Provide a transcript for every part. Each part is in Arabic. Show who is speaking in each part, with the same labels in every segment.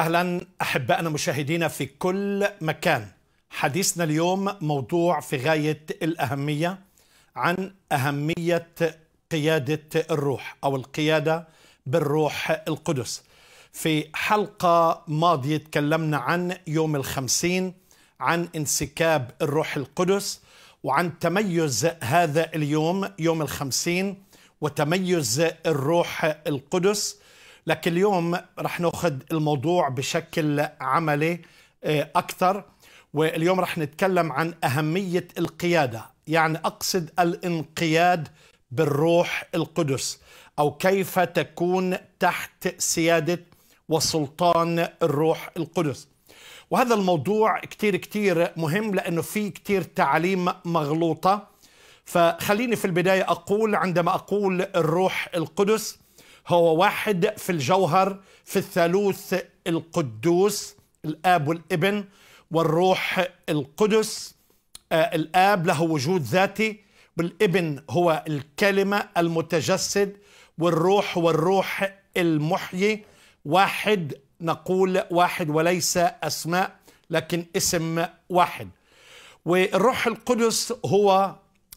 Speaker 1: اهلا احبائنا مشاهدينا في كل مكان حديثنا اليوم موضوع في غايه الاهميه عن اهميه قياده الروح او القياده بالروح القدس في حلقه ماضيه تكلمنا عن يوم الخمسين عن انسكاب الروح القدس وعن تميز هذا اليوم يوم الخمسين وتميز الروح القدس لكن اليوم رح ناخذ الموضوع بشكل عملي آه، أكثر واليوم رح نتكلم عن أهمية القيادة يعني أقصد الانقياد بالروح القدس أو كيف تكون تحت سيادة وسلطان الروح القدس وهذا الموضوع كتير كتير مهم لأنه في كتير تعليم مغلوطة فخليني في البداية أقول عندما أقول الروح القدس هو واحد في الجوهر في الثالوث القدوس الاب والابن والروح القدس آه، الاب له وجود ذاتي والابن هو الكلمه المتجسد والروح والروح المحيي واحد نقول واحد وليس اسماء لكن اسم واحد والروح القدس هو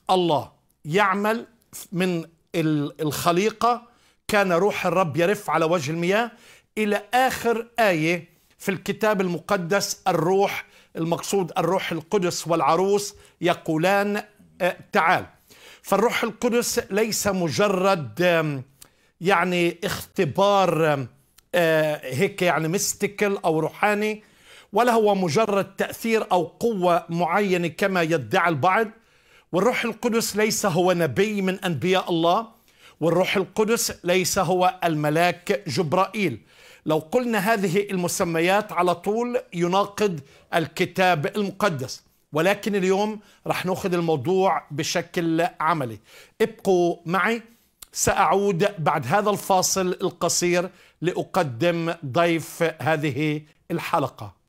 Speaker 1: الله يعمل من الخليقه كان روح الرب يرف على وجه المياه إلى آخر آية في الكتاب المقدس الروح المقصود الروح القدس والعروس يقولان آه، تعال فالروح القدس ليس مجرد يعني اختبار آه، هيك يعني ميستيكال أو روحاني ولا هو مجرد تأثير أو قوة معينة كما يدعي البعض والروح القدس ليس هو نبي من أنبياء الله والروح القدس ليس هو الملاك جبرائيل لو قلنا هذه المسميات على طول يناقض الكتاب المقدس ولكن اليوم رح ناخذ الموضوع بشكل عملي ابقوا معي ساعود بعد هذا الفاصل القصير لاقدم ضيف هذه الحلقه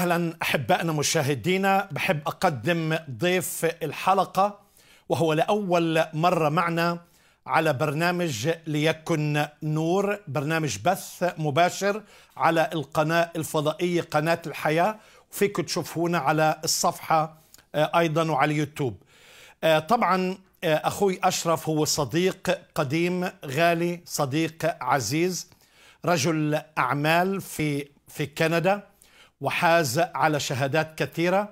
Speaker 1: اهلا احبائنا مشاهدينا بحب اقدم ضيف الحلقه وهو لاول مره معنا على برنامج ليكن نور برنامج بث مباشر على القناه الفضائيه قناه الحياه فيكم تشوفونا على الصفحه آه، ايضا وعلى اليوتيوب آه، طبعا آه، اخوي اشرف هو صديق قديم غالي صديق عزيز رجل اعمال في في كندا وحاز على شهادات كثيرة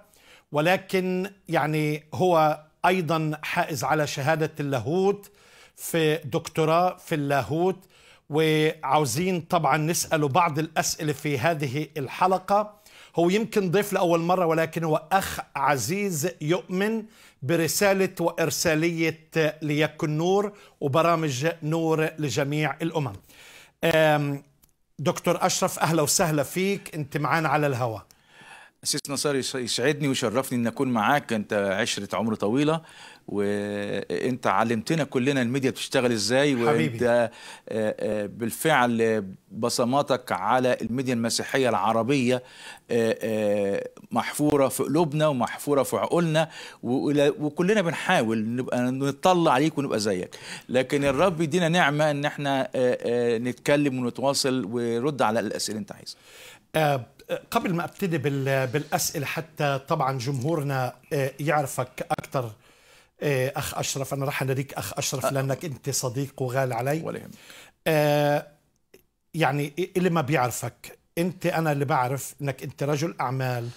Speaker 1: ولكن يعني هو أيضا حائز على شهادة اللاهوت في دكتوراه في اللاهوت وعاوزين طبعا نسأله بعض الأسئلة في هذه الحلقة هو يمكن ضيف لأول مرة ولكن هو أخ عزيز يؤمن برسالة وإرسالية ليكن نور وبرامج نور لجميع الأمم دكتور أشرف أهلا وسهلا فيك أنت معانا على الهواء
Speaker 2: أسيس نصار يسعدني ويشرفني أن أكون معاك أنت عشرة عمر طويلة وانت علمتنا كلنا الميديا بتشتغل ازاي وانت آه، آه، بالفعل بصماتك على الميديا المسيحيه العربيه آه، محفوره في قلوبنا ومحفوره في عقولنا وكلنا بنحاول نبقى نطلع عليك ونبقى زيك لكن الرب يدينا نعمه ان احنا نتكلم ونتواصل ورد على الاسئله اللي انت
Speaker 1: عايزها قبل ما ابتدي بالاسئله حتى طبعا جمهورنا يعرفك اكثر آه، اخ اشرف انا راح اناديك اخ اشرف أه لانك انت صديق وغال علي ولا آه يعني اللي ما بيعرفك انت انا اللي بعرف انك انت رجل اعمال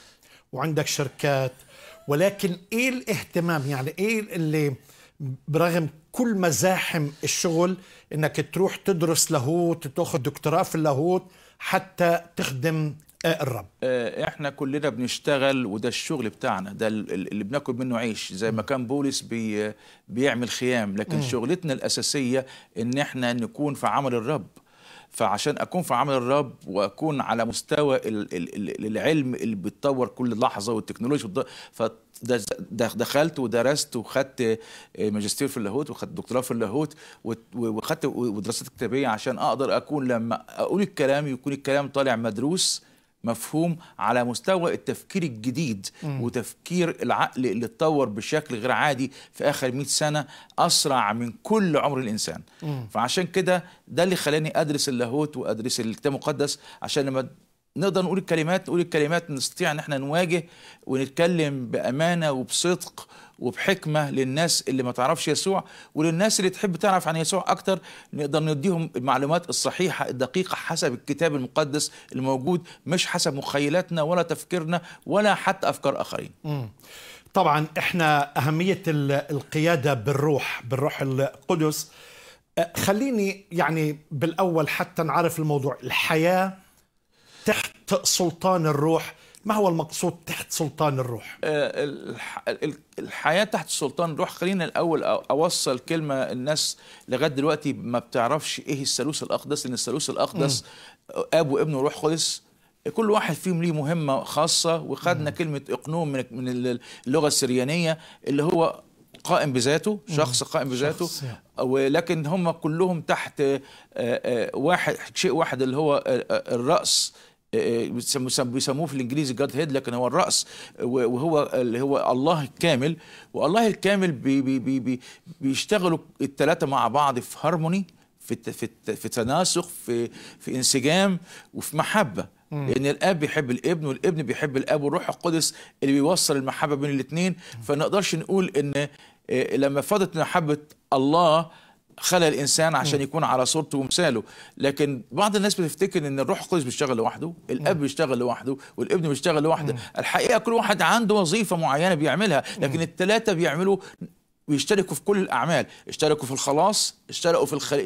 Speaker 1: وعندك شركات ولكن ايه الاهتمام يعني ايه اللي برغم كل مزاحم الشغل انك تروح تدرس لاهوت تاخذ دكتوراه في اللاهوت حتى تخدم آه، الرب
Speaker 2: آه، احنا كلنا بنشتغل وده الشغل بتاعنا ده اللي بناكل منه عيش زي ما كان بولس بي بيعمل خيام لكن شغلتنا الاساسيه ان احنا نكون في عمل الرب فعشان اكون في عمل الرب واكون على مستوى العلم اللي بيتطور كل لحظه والتكنولوجيا فدخلت ودرست وخدت آه، ماجستير في اللاهوت وخدت دكتوراه في اللاهوت وخدت ودراسات كتابيه عشان اقدر اكون لما اقول الكلام يكون الكلام طالع مدروس مفهوم على مستوى التفكير الجديد م. وتفكير العقل اللي اتطور بشكل غير عادي في اخر 100 سنه اسرع من كل عمر الانسان م. فعشان كده ده اللي خلاني ادرس اللاهوت وادرس الكتاب المقدس عشان لما نقدر نقول الكلمات نقول الكلمات نستطيع ان احنا نواجه ونتكلم بامانه وبصدق وبحكمه للناس اللي ما تعرفش يسوع وللناس اللي تحب تعرف عن يسوع اكتر نقدر نديهم المعلومات الصحيحه الدقيقه حسب الكتاب المقدس الموجود مش حسب مخيلاتنا ولا تفكيرنا ولا حتى افكار اخرين.
Speaker 1: مم. طبعا احنا اهميه القياده بالروح بالروح القدس خليني يعني بالاول حتى نعرف الموضوع الحياه تحت سلطان الروح ما هو المقصود تحت سلطان الروح؟
Speaker 2: آه، الحياة تحت سلطان الروح خلينا الأول أوصل كلمة الناس لغاية دلوقتي ما بتعرفش إيه الثالوث الأقدس لأن الثالوث الأقدس أب وابن وروح قدس كل واحد فيهم ليه مهمة خاصة وخدنا كلمة إقنوم من من اللغة السريانية اللي هو قائم بذاته شخص قائم بذاته شخص. ولكن هم كلهم تحت آه، آه، واحد شيء واحد اللي هو الرأس آه، آه، بيسموه في الانجليزي جاد هيد لكن هو الراس وهو اللي هو الله الكامل والله الكامل بي بي بي بي بيشتغلوا الثلاثه مع بعض في هارموني في في في تناسق في في انسجام وفي محبه مم. لان الاب بيحب الابن والابن بيحب الاب والروح القدس اللي بيوصل المحبه بين الاثنين فنقدرش نقول ان آه، لما فضت محبه الله خلق الانسان عشان يكون على صورته ومثاله لكن بعض الناس بتفتكر ان الروح القدس بيشتغل لوحده الاب بيشتغل لوحده والابن بيشتغل لوحده الحقيقه كل واحد عنده وظيفه معينه بيعملها لكن الثلاثه بيعملوا بيشتركوا في كل الاعمال اشتركوا في الخلاص اشتركوا في الخلي...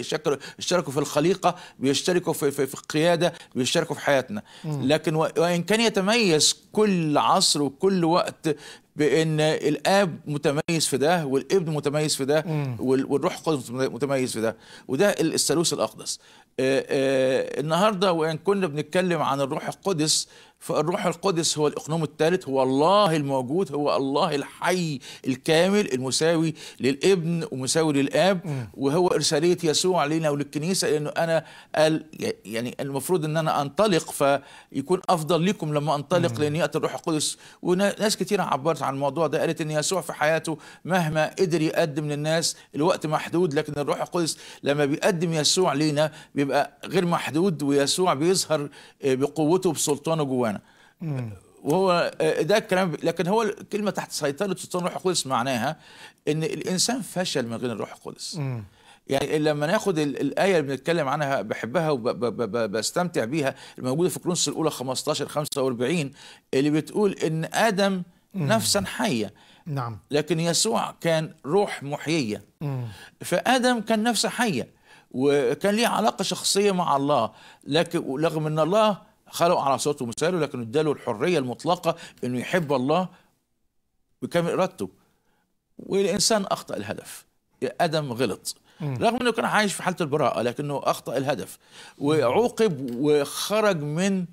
Speaker 2: اشتركوا في الخليقه بيشتركوا في, في, في القياده بيشتركوا في حياتنا مم. لكن وان كان يتميز كل عصر وكل وقت بان الاب متميز في ده والابن متميز في ده مم. والروح القدس متميز في ده وده الثالوث الاقدس آآ آآ النهارده وان كنا بنتكلم عن الروح القدس فالروح القدس هو الإقنوم الثالث هو الله الموجود هو الله الحي الكامل المساوي للابن ومساوي للآب وهو إرسالية يسوع لنا وللكنيسة لأنه أنا قال يعني المفروض أن أنا أنطلق فيكون أفضل لكم لما أنطلق لأن يأتي الروح القدس وناس كثيرة عبرت عن الموضوع ده قالت أن يسوع في حياته مهما قدر يقدم للناس الوقت محدود لكن الروح القدس لما بيقدم يسوع لينا بيبقى غير محدود ويسوع بيظهر آه، بقوته بسلطانه جوانا وهو آه، ده الكلام لكن هو الكلمه تحت سيطره سلطان الروح القدس معناها ان الانسان فشل من غير الروح القدس يعني لما ناخد الايه اللي بنتكلم عنها بحبها وبستمتع بيها الموجوده في كرونس الاولى 15 45 اللي بتقول ان ادم مم. نفسا حيه نعم لكن يسوع كان روح محييه مم. فادم كان نفسه حيه وكان ليه علاقه شخصيه مع الله لكن رغم ان الله خلقوا على صوته ومثاله لكن اداله الحريه المطلقه انه يحب الله بكامل ارادته والانسان اخطا الهدف ادم غلط رغم انه كان عايش في حاله البراءه لكنه اخطا الهدف وعوقب وخرج من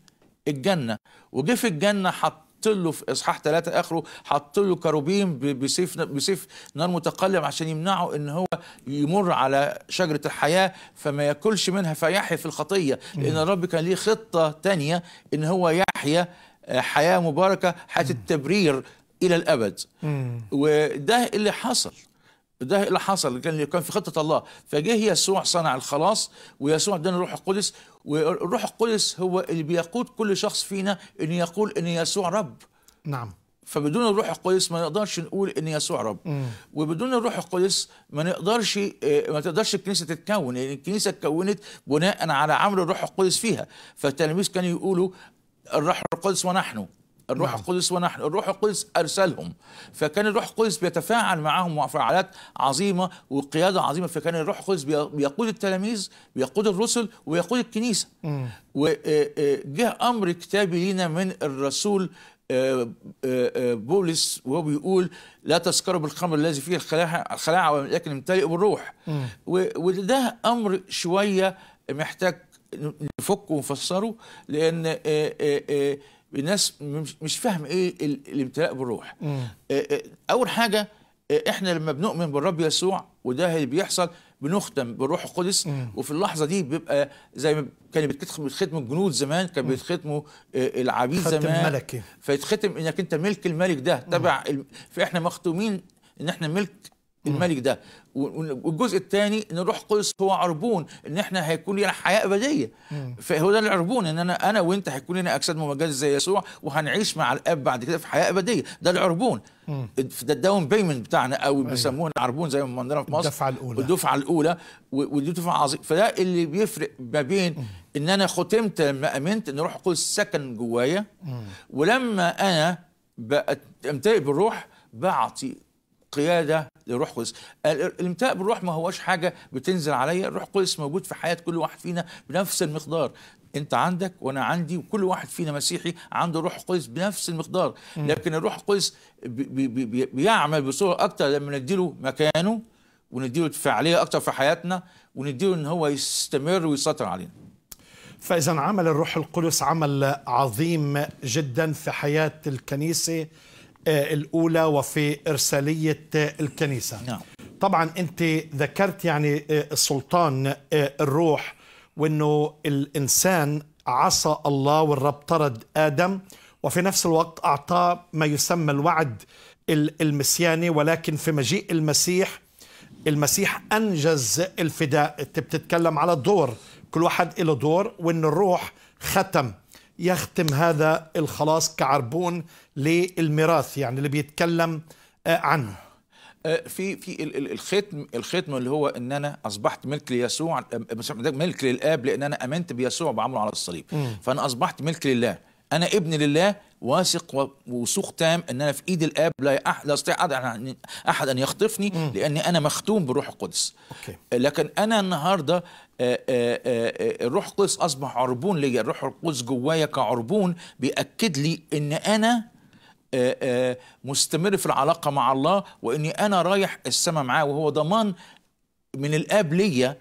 Speaker 2: الجنه وجه في الجنه حط حط له في اصحاح ثلاثة اخره حط له كروبيم بسيف بسيف نار متقلم عشان يمنعه ان هو يمر على شجرة الحياة فما ياكلش منها فيحيا في الخطية لان الرب كان ليه خطة تانية ان هو يحيا آه، حياة مباركة حياة التبرير الى الابد وده اللي حصل ده إيه اللي حصل كان كان في خطه الله فجه يسوع صنع الخلاص ويسوع ادانا الروح القدس والروح القدس هو اللي بيقود كل شخص فينا ان يقول ان يسوع رب نعم فبدون الروح القدس ما نقدرش نقول ان يسوع رب مم. وبدون الروح القدس ما نقدرش آه، ما تقدرش الكنيسه تتكون لان يعني الكنيسه اتكونت بناء على عمل الروح القدس فيها فالتلاميذ كانوا يقولوا الروح القدس ونحن الروح نعم. القدس ونحن الروح القدس أرسلهم فكان الروح القدس بيتفاعل معهم وفعالات عظيمة وقيادة عظيمة فكان الروح القدس بيقود التلاميذ بيقود الرسل ويقود الكنيسة وجه أمر كتابي لنا من الرسول بولس وهو بيقول لا تسكروا بالخمر الذي فيه الخلاعه الخلاعه ولكن امتلئوا بالروح وده امر شويه محتاج نفكه ونفسره لان الناس مش فاهم ايه الامتلاء بالروح آه، آه، اول حاجه آه، احنا لما بنؤمن بالرب يسوع وده اللي بيحصل بنختم بالروح القدس وفي اللحظه دي بيبقى زي ما كان بيتختم الجنود زمان كان بيتختموا العبيد زمان ملكي فيتختم انك انت ملك الملك ده تبع ال... فاحنا مختومين ان احنا ملك الملك ده والجزء الثاني ان روح قدس هو عربون ان احنا هيكون لنا حياه ابديه فهو ده العربون ان انا انا وانت هيكون لنا اجساد ممجده زي يسوع وهنعيش مع الاب بعد كده في حياه ابديه ده العربون ده الداون بيمنت بتاعنا او أيوه. بيسموه العربون زي ما عندنا في مصر الدفعه الاولى الدفعه الاولى ودي دفعه عظيمه فده اللي بيفرق ما بين ان انا ختمت لما امنت ان روح القدس سكن جوايا ولما انا امتلئ بالروح بعطي قياده لروح قدس الامتلاء بالروح ما هوش حاجه بتنزل عليا الروح القدس موجود في حياه كل واحد فينا بنفس المقدار انت عندك وانا عندي وكل واحد فينا مسيحي عنده روح قدس بنفس المقدار لكن الروح القدس بي بي بيعمل بصوره اكتر لما نديله مكانه ونديله فعاليه اكتر في حياتنا ونديله ان هو يستمر ويسيطر علينا
Speaker 1: فاذا عمل الروح القدس عمل عظيم جدا في حياه الكنيسه آه، الأولى وفي إرسالية آه، الكنيسة نعم. طبعا أنت ذكرت يعني آه، السلطان الروح وأنه الإنسان عصى الله والرب طرد آدم وفي نفس الوقت أعطاه ما يسمى الوعد المسياني ولكن في مجيء المسيح المسيح أنجز الفداء أنت بتتكلم على دور كل واحد له دور وأن الروح ختم يختم هذا الخلاص كعربون للميراث يعني اللي بيتكلم آه، عنه
Speaker 2: آه، في في الختم الختم اللي هو ان انا اصبحت ملك ليسوع آه، ملك للاب لان انا امنت بيسوع بعمله على الصليب فانا اصبحت ملك لله انا ابن لله واثق ووثوق تام ان انا في ايد الاب لا يستطيع احد احد ان يخطفني م. لاني انا مختوم بالروح القدس أوكي. لكن انا النهارده آه، آه، آه، الروح القدس اصبح عربون ليا الروح القدس جوايا كعربون بياكد لي ان انا مستمر في العلاقه مع الله واني انا رايح السماء معاه وهو ضمان من الاب ليا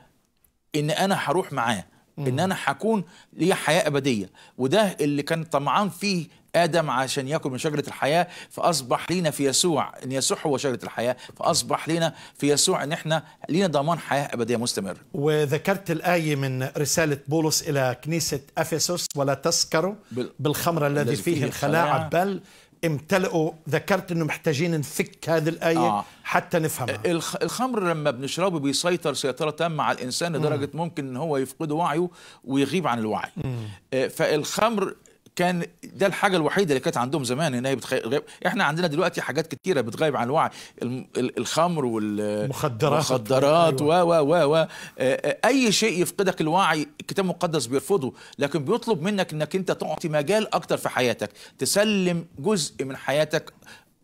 Speaker 2: ان انا هروح معاه ان انا هكون ليا حياه ابديه وده اللي كان طمعان فيه آدم عشان يأكل من شجرة الحياة فأصبح لينا في يسوع أن يسوع هو شجرة الحياة فأصبح لينا في يسوع أن احنا لينا ضمان حياة أبدية مستمرة
Speaker 1: وذكرت الآية من رسالة بولس إلى كنيسة أفسس ولا تسكروا بالخمر الذي فيه, فيه الخلاعة بل امتلئوا ذكرت انه محتاجين نفك هذه الايه آه. حتى نفهمها
Speaker 2: الخمر لما بنشربه بيسيطر سيطره تامه على الانسان لدرجه مم. ممكن ان هو يفقد وعيه ويغيب عن الوعي مم. آه، فالخمر كان ده الحاجه الوحيده اللي كانت عندهم زمان ان هي بتغيب احنا عندنا دلوقتي حاجات كتيره بتغيب عن الوعي الخمر والمخدرات أيوة. و و و و آه، آه، اي شيء يفقدك الوعي الكتاب المقدس بيرفضه لكن بيطلب منك انك انت تعطي مجال اكتر في حياتك تسلم جزء من حياتك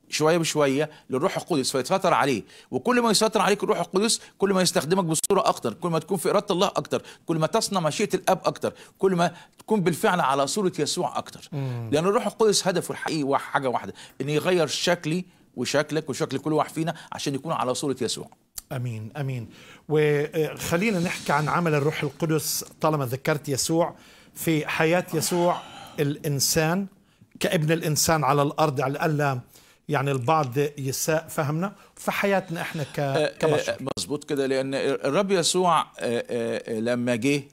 Speaker 2: شويه بشويه للروح القدس فيتفتر عليه وكل ما يسيطر عليك الروح القدس كل ما يستخدمك بصوره اكتر كل ما تكون في اراده الله اكتر كل ما تصنع مشيئه الاب اكتر كل ما تكون بالفعل على صوره يسوع اكتر مم. لان الروح القدس هدفه الحقيقي حاجه واحده ان يغير شكلي وشكلك وشكل كل واحد فينا عشان يكون على صوره يسوع
Speaker 1: امين امين وخلينا نحكي عن عمل الروح القدس طالما ذكرت يسوع في حياه يسوع الانسان كابن الانسان على الارض على الا يعني البعض يساء فهمنا في حياتنا احنا آه، آه، آه، كبشر
Speaker 2: مظبوط كده لان الرب يسوع لما جه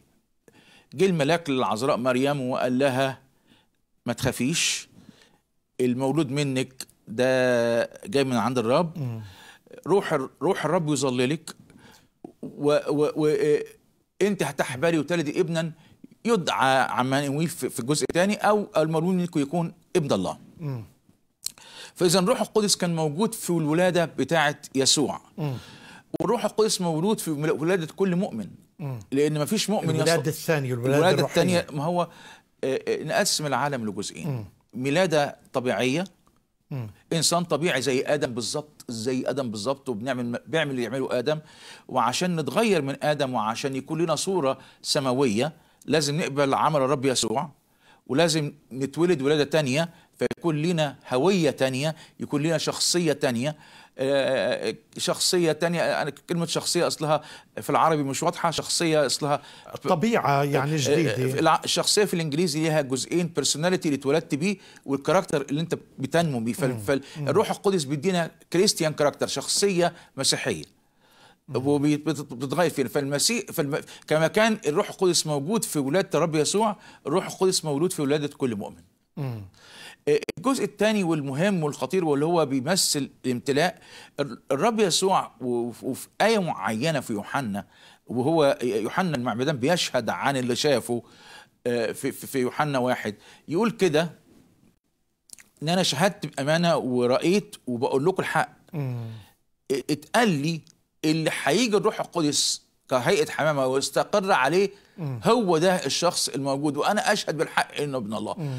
Speaker 2: جه الملاك للعذراء مريم وقال لها ما تخافيش المولود منك ده جاي من عند الرب م. روح روح الرب يظللك وانت هتحبلي وتلدي ابنا يدعى عمانويل في الجزء الثاني او المولود منك يكون ابن الله م. فإذا الروح القدس كان موجود في الولادة بتاعة يسوع والروح القدس مولود في ولادة كل مؤمن لأن ما
Speaker 1: فيش مؤمن الولادة الثانية الولادة, الولادة الثانية
Speaker 2: ما هو آه، آه، نقسم العالم لجزئين ميلادة طبيعية انسان طبيعي زي ادم بالظبط زي ادم بالظبط وبنعمل بيعمل اللي يعمله ادم وعشان نتغير من ادم وعشان يكون لنا صوره سماويه لازم نقبل عمل الرب يسوع ولازم نتولد ولاده ثانيه فيكون لنا هوية تانية يكون لنا شخصية تانية آه، آه، شخصية تانية كلمة شخصية أصلها في العربي مش واضحة شخصية أصلها طبيعة يعني آه، جديدة الشخصية في الإنجليزي ليها جزئين personality اللي اتولدت بيه والكاركتر اللي أنت بتنمو بيه فالروح القدس بيدينا كريستيان كاركتر شخصية مسيحية وبتتغير فينا فالمسيح فالم... كما كان الروح القدس موجود في ولاده الرب يسوع الروح القدس مولود في ولاده كل مؤمن آه، الجزء الثاني والمهم والخطير واللي هو بيمثل الامتلاء الرب يسوع وفي آية معينة في يوحنا وهو يوحنا المعمدان بيشهد عن اللي شافه آه، في, في يوحنا واحد يقول كده ان انا شهدت بامانه ورأيت وبقول لكم الحق اتقال لي اللي هيجي الروح القدس كهيئه حمامه ويستقر عليه هو ده الشخص الموجود وانا اشهد بالحق انه ابن الله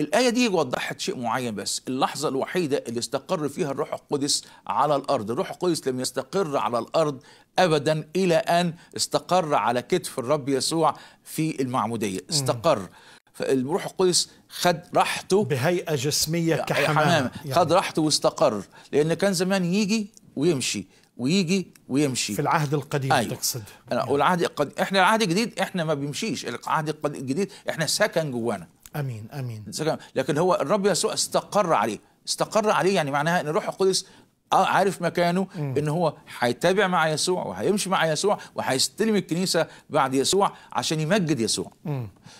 Speaker 2: الآية دي وضحت شيء معين بس اللحظة الوحيدة اللي استقر فيها الروح القدس على الأرض الروح القدس لم يستقر على الأرض أبدا إلى أن استقر على كتف الرب يسوع في المعمودية استقر فالروح القدس خد راحته بهيئة جسمية يعني كحمامة يعني. خد راحته واستقر لأن كان زمان يجي ويمشي ويجي ويمشي في العهد القديم أيوة. تقصد والعهد القديم احنا العهد الجديد احنا ما بيمشيش العهد الجديد احنا سكن جوانا
Speaker 1: امين امين
Speaker 2: لكن هو الرب يسوع استقر عليه استقر عليه يعني معناها ان الروح القدس آه، عارف مكانه ان هو هيتابع مع يسوع وهيمشي مع يسوع وهيستلم الكنيسه بعد يسوع عشان يمجد يسوع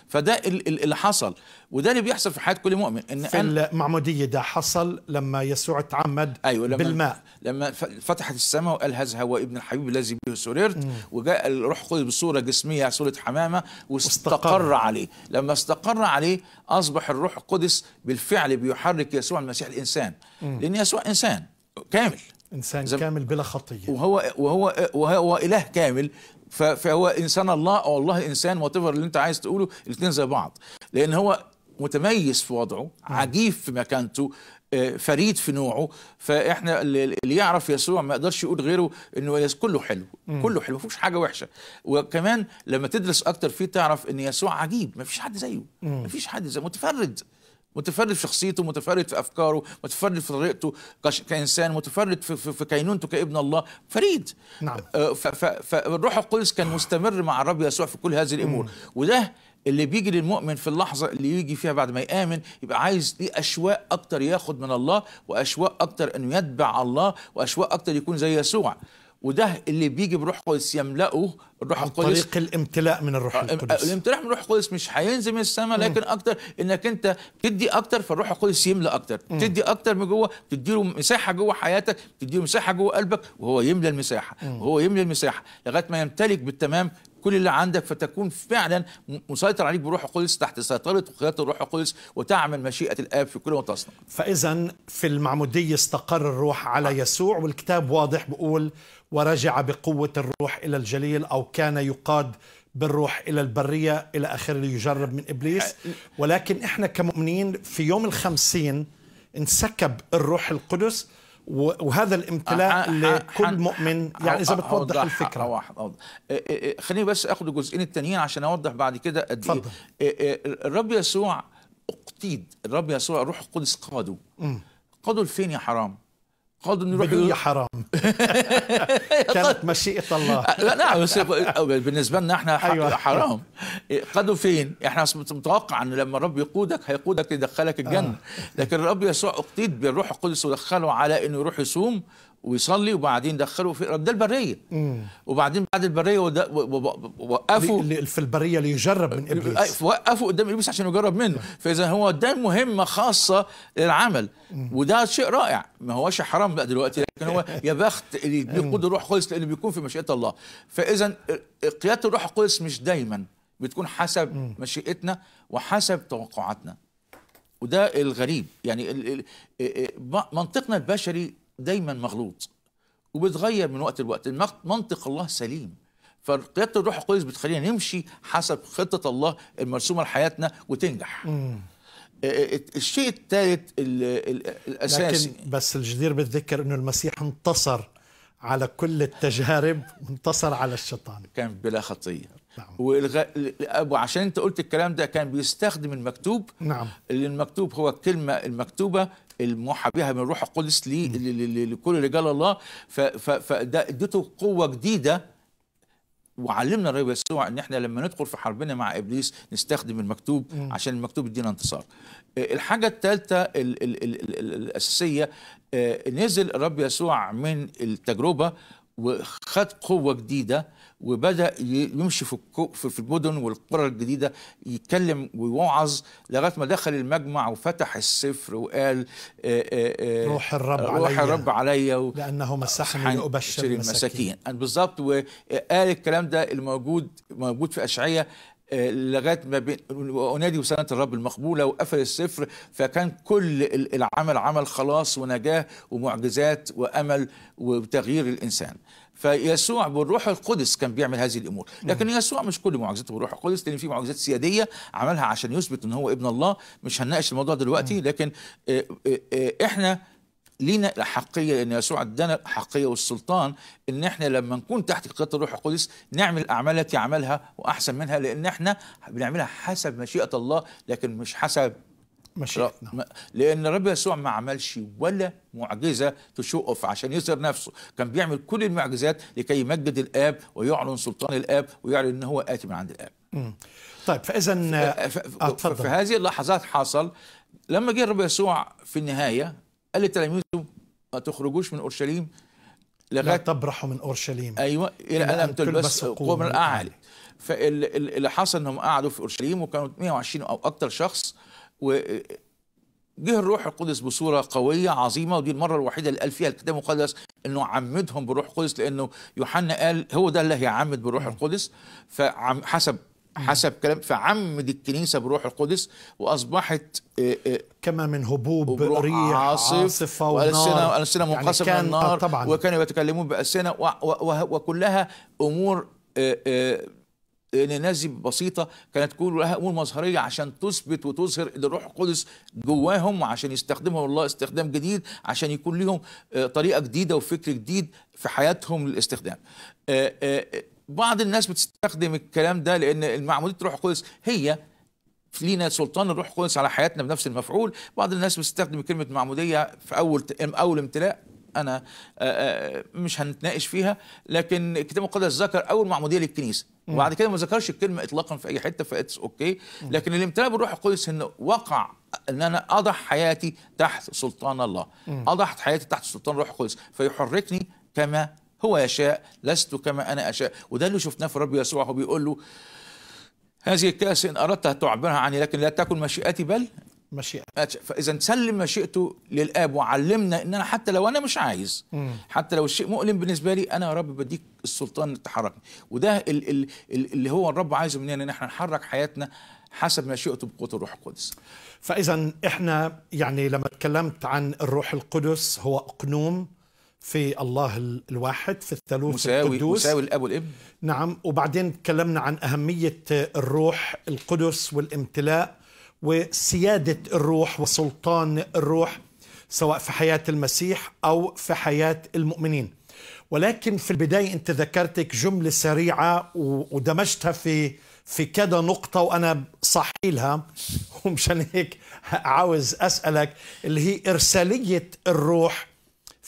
Speaker 2: فده اللي حصل وده اللي بيحصل في حياه كل
Speaker 1: مؤمن ان في المعموديه ده حصل لما يسوع تعمد أيوة لما بالماء
Speaker 2: لما فتحت السماء وقال هذا هو ابن الحبيب الذي به سررت وجاء الروح القدس بصوره جسميه صوره حمامه واستقر استقر. عليه لما استقر عليه اصبح الروح القدس بالفعل بيحرك يسوع المسيح الانسان لان يسوع انسان كامل انسان كامل بلا خطيه وهو وهو وهو اله كامل فهو انسان الله او الله انسان واتفر اللي انت عايز تقوله الاثنين زي بعض لان هو متميز في وضعه عجيب في مكانته آه، فريد في نوعه فاحنا اللي يعرف يسوع ما يقدرش يقول غيره انه كله حلو كله حلو ما فيهوش حاجه وحشه وكمان لما تدرس اكتر فيه تعرف ان يسوع عجيب ما فيش حد زيه ما فيش حد زيه متفرد متفرد في شخصيته متفرد في افكاره متفرد في طريقته كانسان متفرد في, في, في كينونته كابن الله فريد نعم آه، فالروح القدس كان مستمر مع الرب يسوع في كل هذه الامور مم. وده اللي بيجي للمؤمن في اللحظه اللي يجي فيها بعد ما يامن يبقى عايز ليه اشواق اكتر ياخد من الله واشواق اكتر انه يتبع الله واشواق اكتر يكون زي يسوع وده اللي بيجي بروح قدس يملأه الروح القدس طريق
Speaker 1: الامتلاء من الروح
Speaker 2: آه، آه، القدس الامتلاء من الروح القدس مش هينزل من السماء لكن اكتر انك انت تدي اكتر فالروح القدس يملى اكتر م. تدي اكتر من جوه تديله مساحه جوه حياتك تديله مساحه جوه قلبك وهو يملى المساحه م. وهو يملى المساحه لغايه ما يمتلك بالتمام كل اللي عندك فتكون فعلا مسيطر عليك بروح القدس تحت سيطره وقياده الروح القدس وتعمل مشيئه الاب في كل ما تصنع.
Speaker 1: فاذا في المعموديه استقر الروح على آه. يسوع والكتاب واضح بيقول ورجع بقوة الروح إلى الجليل أو كان يقاد بالروح إلى البرية إلى آخر اللي يجرب من إبليس أه، ولكن إحنا كمؤمنين في يوم الخمسين انسكب الروح القدس وهذا الامتلاء أه، أه، لكل مؤمن يعني اذا بتوضح الفكره واحد
Speaker 2: اوضح خليني بس اخذ الجزئين التانيين عشان اوضح بعد كده قد ايه الرب يسوع اقتيد الرب يسوع الروح القدس قاده قاده لفين يا حرام
Speaker 1: قالوا نروح يا حرام
Speaker 2: كانت مشيئة الله آه، لا نعم بس بالنسبة لنا احنا أيوة. حرام قدوا فين؟ احنا متوقع انه لما الرب يقودك هيقودك يدخلك الجنة آه. لكن الرب يسوع اقتيد بالروح القدس ودخله على انه يروح يصوم ويصلي وبعدين دخلوا في ده البريه وبعدين بعد البريه وقفوا في البريه ليجرب من ابليس وقفوا قدام ابليس عشان يجرب منه نعم. فاذا هو ده مهمه خاصه للعمل وده شيء رائع ما هوش حرام بقى دلوقتي لكن هو يا بخت اللي بيقود الروح القدس لانه بيكون في مشيئه الله فاذا قياده الروح القدس مش دايما بتكون حسب مشيئتنا وحسب توقعاتنا وده الغريب يعني منطقنا البشري دايما مغلوط وبتغير من وقت لوقت منطق الله سليم فقياده الروح القدس بتخلينا نمشي حسب خطه الله المرسومه لحياتنا وتنجح مم. آه، آه، آه، الشيء الثالث الاساسي
Speaker 1: لكن بس الجدير بالذكر انه المسيح انتصر على كل التجارب وانتصر على الشيطان
Speaker 2: كان بلا خطيه نعم. والغ... وعشان انت قلت الكلام ده كان بيستخدم المكتوب نعم اللي المكتوب هو الكلمه المكتوبه الموحى بها من الروح القدس لكل رجال الله فده اديته قوه جديده وعلمنا الرب يسوع ان احنا لما ندخل في حربنا مع ابليس نستخدم المكتوب عشان المكتوب يدينا انتصار. آه، الحاجه الثالثه الاساسيه آه، نزل الرب يسوع من التجربه وخد قوة جديدة وبدأ يمشي في في المدن والقرى الجديدة يتكلم ويوعظ لغاية ما دخل المجمع وفتح السفر وقال روح الرب روح علي الرب علي لأنه مسحني لأبشر المساكين, المساكين. بالظبط وقال الكلام ده الموجود موجود في أشعية آه، لغايه ما بين انادي وسنه الرب المقبوله وقفل السفر فكان كل العمل عمل خلاص ونجاه ومعجزات وامل وتغيير الانسان فيسوع بالروح القدس كان بيعمل هذه الامور لكن نعم. يسوع مش كل معجزاته بالروح القدس لان في معجزات سياديه عملها عشان يثبت ان هو ابن الله مش هنناقش الموضوع دلوقتي نعم. لكن آه، آه، احنا لينا حقيه لان يسوع ادانا الحقيه والسلطان ان احنا لما نكون تحت قياده الروح القدس نعمل الاعمال التي عملها واحسن منها لان احنا بنعملها حسب مشيئه الله لكن مش حسب
Speaker 3: مشيئتنا
Speaker 2: لان الرب يسوع ما عملش ولا معجزه تشوف عشان يظهر نفسه كان بيعمل كل المعجزات لكي يمجد الاب ويعلن سلطان الاب ويعلن ان هو اتي من عند الاب
Speaker 1: مم. طيب فاذا اتفضل في هذه
Speaker 2: اللحظات حصل لما جه الرب يسوع في النهايه قال لتلاميذه ما تخرجوش من اورشليم
Speaker 1: لغايه لا تبرحوا من اورشليم
Speaker 2: ايوه الى ان لم تلبس قوم الاعالي فاللي حصل انهم قعدوا في اورشليم وكانوا 120 او اكثر شخص و جه الروح القدس بصوره قويه عظيمه ودي المره الوحيده اللي قال فيها الكتاب المقدس انه عمدهم بالروح القدس لانه يوحنا قال هو ده اللي هيعمد بالروح القدس فحسب حسب كلام فعمد الكنيسه بروح القدس واصبحت آه، آه،
Speaker 1: كما من هبوب ريح عاصف عاصفه ونار والسنه منقسمه يعني من النار آه، طبعا وكانوا
Speaker 2: يتكلمون بالسنه وكلها امور نازي بسيطة كانت كلها أمور مظهرية عشان تثبت وتظهر إن الروح القدس جواهم وعشان يستخدمهم الله استخدام جديد عشان يكون لهم طريقة جديدة وفكر جديد في حياتهم للاستخدام بعض الناس بتستخدم الكلام ده لان المعموديه روح القدس هي لينا سلطان الروح القدس على حياتنا بنفس المفعول بعض الناس بتستخدم كلمه معموديه في اول اول امتلاء انا مش هنتناقش فيها لكن الكتاب المقدس ذكر اول معموديه للكنيسه وبعد كده ما ذكرش الكلمه اطلاقا في اي حته فاتس اوكي لكن الامتلاء بالروح القدس انه وقع ان انا اضع حياتي تحت سلطان الله اضع حياتي تحت سلطان الروح القدس فيحركني كما هو يشاء لست كما أنا أشاء وده اللي شفناه في الرب يسوع هو بيقول له هذه الكأس إن أردت تعبرها عني لكن لا تكن مشيئتي بل مشيئة فإذا سلم مشيئته للآب وعلمنا إن أنا حتى لو أنا مش عايز مم. حتى لو الشيء مؤلم بالنسبة لي أنا يا رب بديك السلطان تحركني وده ال ال اللي هو الرب
Speaker 1: عايزه مننا إن إحنا نحرك حياتنا حسب مشيئته بقوة الروح القدس فإذا إحنا يعني لما تكلمت عن الروح القدس هو أقنوم في الله الواحد في الثالوث مساوي القدوس مساوي الاب والابن نعم وبعدين تكلمنا عن اهميه الروح القدس والامتلاء وسياده الروح وسلطان الروح سواء في حياه المسيح او في حياه المؤمنين ولكن في البدايه انت ذكرتك جمله سريعه ودمجتها في في كذا نقطة وأنا صحي لها ومشان هيك عاوز أسألك اللي هي إرسالية الروح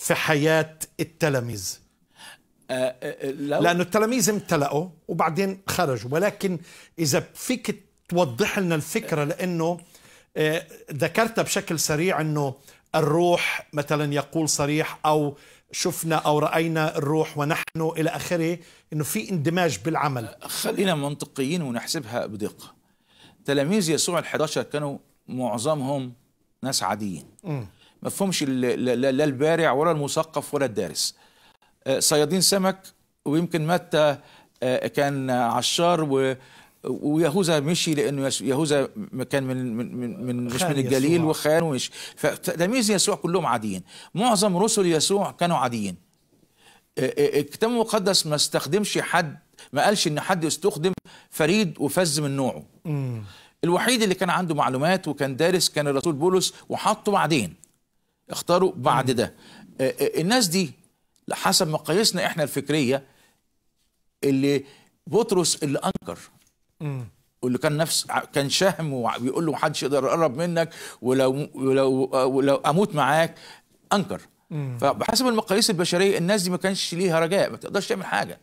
Speaker 1: في حياة التلاميذ أه،
Speaker 2: أه، أه، لأنه
Speaker 1: التلاميذ امتلأوا وبعدين خرجوا ولكن إذا فيك توضح لنا الفكرة لأنه ذكرتها بشكل سريع أنه الروح مثلا يقول صريح أو شفنا أو رأينا الروح ونحن إلى آخره أنه في اندماج بالعمل خلينا منطقيين
Speaker 2: ونحسبها بدقة تلاميذ يسوع الحداشر 11 كانوا معظمهم ناس عاديين م. ما فهمش لا البارع ولا المثقف ولا الدارس آه، صيادين سمك ويمكن متى آه، كان عشار ويهوذا مشي لانه يهوذا كان من من من مش من الجليل وخان ومش فتلاميذ يسوع كلهم عاديين معظم رسل يسوع كانوا عاديين آه، الكتاب المقدس ما استخدمش حد ما قالش ان حد استخدم فريد وفز من نوعه الوحيد اللي كان عنده معلومات وكان دارس كان الرسول بولس وحطه بعدين اختاروا بعد ده آه، آه، الناس دي حسب مقاييسنا احنا الفكريه اللي بطرس اللي انكر واللي كان نفس كان شهم وبيقول له محدش يقدر يقرب منك ولو ولو ولو اموت معاك انكر فبحسب المقاييس البشريه الناس دي ما كانش ليها رجاء ما تقدرش تعمل حاجه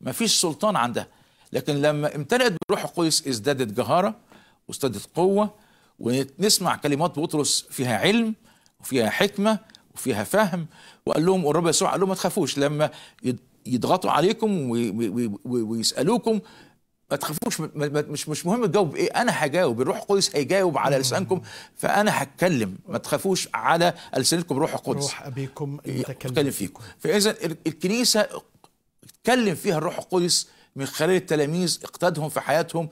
Speaker 2: ما فيش سلطان عندها لكن لما امتلأت بالروح القدس ازدادت جهاره وازدادت قوه ونسمع كلمات بطرس فيها علم وفيها حكمه وفيها فهم وقال لهم الرب يسوع قال لهم ما تخافوش لما يضغطوا عليكم ويسالوكم ما تخافوش مش مش مهم تجاوب ايه انا هجاوب الروح القدس هيجاوب على لسانكم فانا هتكلم ما تخافوش على السنتكم روح القدس روح ابيكم يتكلم فيكم فاذا الكنيسه اتكلم فيها الروح القدس من خلال التلاميذ اقتادهم في حياتهم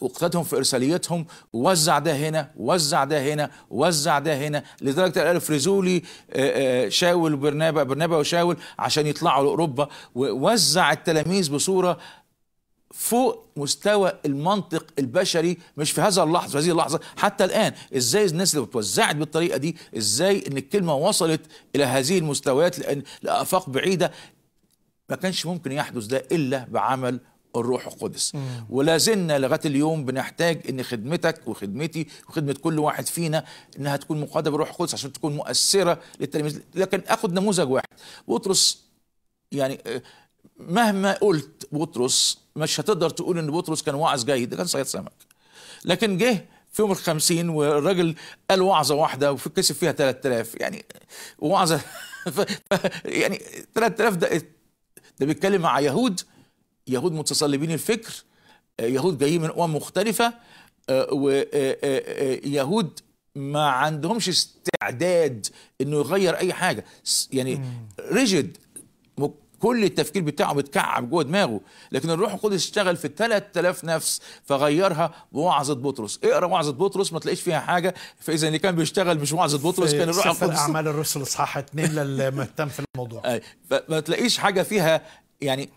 Speaker 2: واقتادهم في ارساليتهم ووزع ده هنا ووزع ده هنا ووزع ده هنا لدرجه ان فريزولي آه، آه، شاول برنابا برنابا وشاول عشان يطلعوا لاوروبا ووزع التلاميذ بصوره فوق مستوى المنطق البشري مش في هذا اللحظه في هذه اللحظه حتى الان ازاي الناس اللي اتوزعت بالطريقه دي ازاي ان الكلمه وصلت الى هذه المستويات لان لافاق بعيده ما كانش ممكن يحدث ده إلا بعمل الروح القدس ولا زلنا لغايه اليوم بنحتاج ان خدمتك وخدمتي وخدمه كل واحد فينا انها تكون مقاده بالروح القدس عشان تكون مؤثره للتلاميذ لكن اخذ نموذج واحد بطرس يعني آه، مهما قلت بطرس مش هتقدر تقول ان بطرس كان واعظ جيد ده كان صياد سمك لكن جه في يوم الخمسين والراجل قال وعظه واحده وكسب فيها 3000 يعني وعظه يعني 3000 ده ده بيتكلم مع يهود يهود متصلبين الفكر آه، يهود جايين من امم مختلفه آه، ويهود آه، ما عندهمش استعداد انه يغير اي حاجه يعني ريجد كل التفكير بتاعه متكعب جوه دماغه لكن الروح القدس اشتغل في 3000 نفس فغيرها بوعظه بطرس اقرا وعظه بطرس ما تلاقيش فيها حاجه فاذا اللي كان بيشتغل مش وعظه بطرس كان الروح القدس اعمال
Speaker 1: الرسل اصحاح 2 للمهتم في الموضوع
Speaker 2: ما تلاقيش حاجه فيها يعني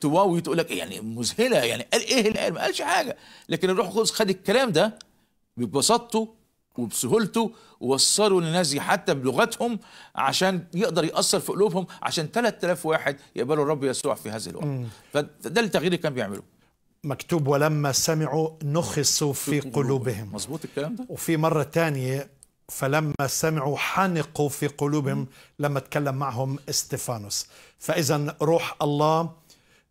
Speaker 2: تواوي تقول لك يعني مذهله يعني قال ايه اللي قال ما قالش حاجه لكن الروح القدس خد الكلام ده ببساطته وبسهولته وصلوا للناس دي حتى بلغتهم عشان يقدر يأثر في قلوبهم عشان 3000 واحد يقبلوا الرب يسوع في هذه الوقت فده التغيير اللي كان بيعمله
Speaker 1: مكتوب ولما سمعوا نخصوا في قلوبهم مظبوط الكلام ده وفي مرة تانية فلما سمعوا حنقوا في قلوبهم مم. لما تكلم معهم استيفانوس فإذا روح الله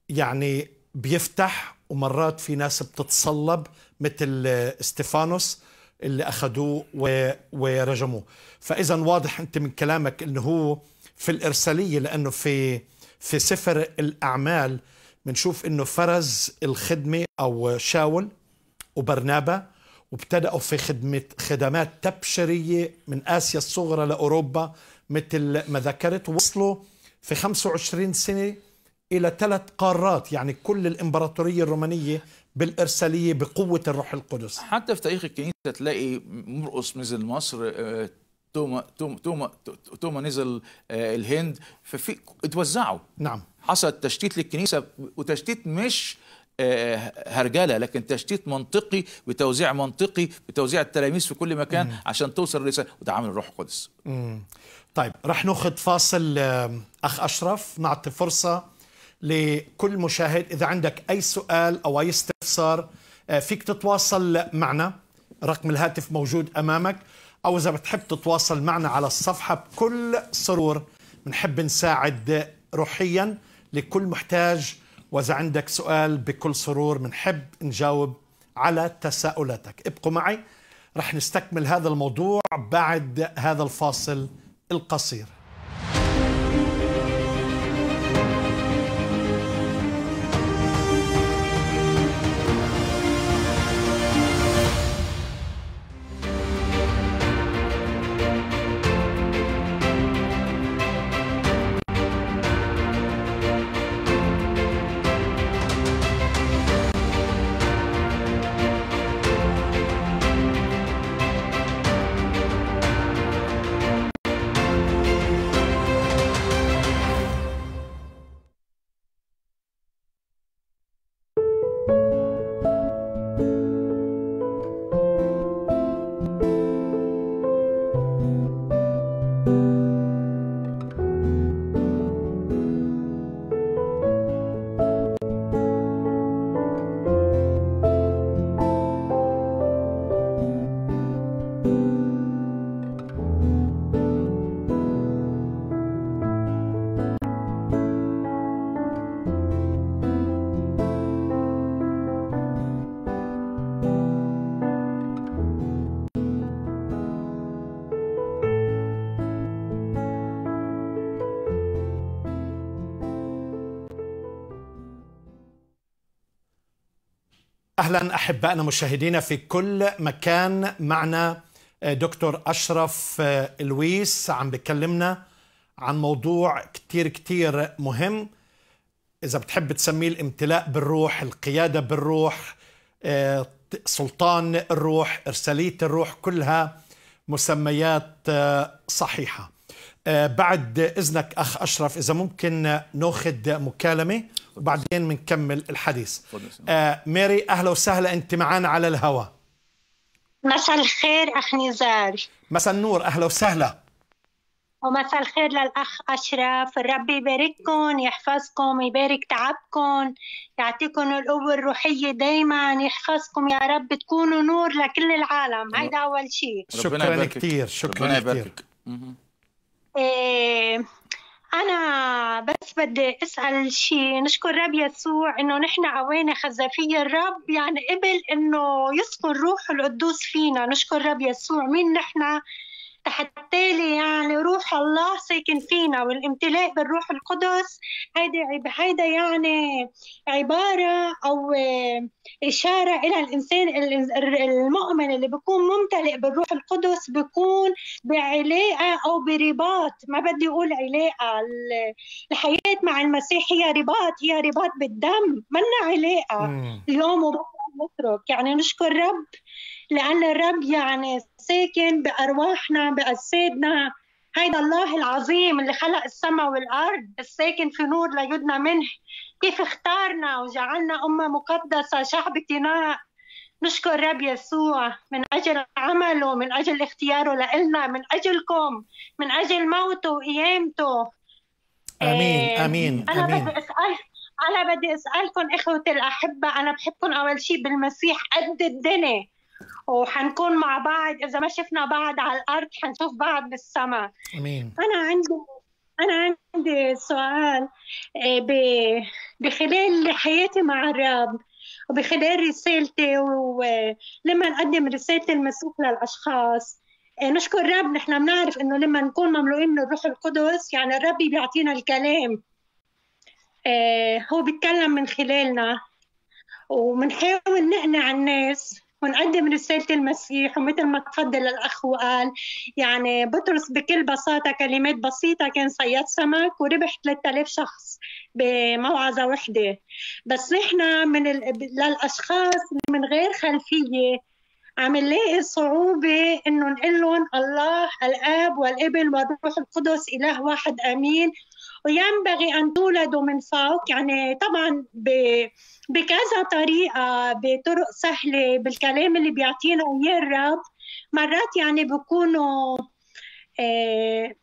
Speaker 1: يعني بيفتح ومرات في ناس بتتصلب مثل استيفانوس اللي اخذوه ورجموه فاذا واضح انت من كلامك انه هو في الارساليه لانه في في سفر الاعمال بنشوف انه فرز الخدمه او شاول وبرنابا وابتدأوا في خدمة خدمات تبشرية من آسيا الصغرى لأوروبا مثل ما ذكرت وصلوا في 25 سنة إلى ثلاث قارات يعني كل الإمبراطورية الرومانية بالإرسالية بقوة الروح القدس
Speaker 2: حتى في تاريخ الكنيسة تلاقي مرقص نزل مصر آه، توما توما توما نزل آه، الهند ففي اتوزعوا نعم حصل تشتيت للكنيسة وتشتيت مش آه، هرجله لكن تشتيت منطقي بتوزيع منطقي بتوزيع التلاميذ في كل مكان مم. عشان توصل الرساله وده عامل الروح القدس.
Speaker 1: طيب رح ناخذ فاصل اخ اشرف نعطي فرصه لكل مشاهد إذا عندك أي سؤال أو أي استفسار آه، فيك تتواصل معنا رقم الهاتف موجود أمامك أو إذا بتحب تتواصل معنا على الصفحة بكل سرور بنحب نساعد روحيا لكل محتاج وإذا عندك سؤال بكل سرور بنحب نجاوب على تساؤلاتك ابقوا معي رح نستكمل هذا الموضوع بعد هذا الفاصل القصير واهلا احبائنا مشاهدينا في كل مكان معنا آه، دكتور اشرف آه، لويس عم بكلمنا عن موضوع كتير كتير مهم اذا بتحب تسميه الامتلاء بالروح القياده بالروح آه، سلطان الروح ارساليه الروح كلها مسميات صحيحه بعد اذنك اخ اشرف اذا ممكن ناخذ مكالمه وبعدين بنكمل الحديث آه ميري أهلا وسهلا أنت معنا على الهواء
Speaker 4: مساء الخير أخ نزار
Speaker 1: مساء النور أهلا وسهلا
Speaker 4: ومساء الخير للأخ أشرف ربي يبارككم يحفظكم يبارك تعبكم يعطيكم القوة الروحية دايما يحفظكم يا رب تكونوا نور لكل العالم هيدا أول شيء شكرا
Speaker 1: كثير شكرا كثير
Speaker 4: أنا بس بدي أسأل شيء نشكر رب يسوع إنه نحن عوينا خزافية الرب يعني قبل إنه يسكن روح القدوس فينا نشكر رب يسوع مين نحن لي يعني روح الله ساكن فينا والامتلاء بالروح القدس هيدا هيدا يعني عبارة أو إشارة إلى الإنسان المؤمن اللي بيكون ممتلئ بالروح القدس بيكون بعلاقة أو برباط ما بدي أقول علاقة الحياة مع المسيح هي رباط هي رباط بالدم منا علاقة اليوم وبكرة نترك يعني نشكر رب لأن الرب يعني ساكن بأرواحنا بأجسادنا هيدا الله العظيم اللي خلق السماء والأرض الساكن في نور لا يدنى منه كيف اختارنا وجعلنا أمة مقدسة شعب اقتناء نشكر الرب يسوع من أجل عمله من أجل اختياره لإلنا من أجلكم من أجل موته وقيامته امين آه، امين انا أمين. بدي اسال انا بدي اسالكم اخوتي الاحبه انا بحبكم اول شيء بالمسيح قد الدنيا وحنكون مع بعض اذا ما شفنا بعض على الارض حنشوف بعض بالسماء امين انا عندي انا عندي سؤال إيه، ب... بخلال حياتي مع الرب وبخلال رسالتي ولما نقدم رسالة المسيح للأشخاص إيه، نشكر الرب نحن بنعرف انه لما نكون مملوئين من الروح القدس يعني الرب بيعطينا الكلام إيه، هو بيتكلم من خلالنا وبنحاول نقنع الناس ونقدم رسالة المسيح ومثل ما تفضل الأخ وقال يعني بطرس بكل بساطة كلمات بسيطة كان صياد سمك وربح 3000 شخص بموعظة وحدة بس نحن من ال... للأشخاص من غير خلفية عم نلاقي صعوبة إنه نقول لهم الله الآب والابن والروح القدس إله واحد آمين وينبغي أن تولدوا من فوق يعني طبعا بكذا طريقة بطرق سهلة بالكلام اللي بيعطينا إياه الرب مرات يعني بكونوا آه،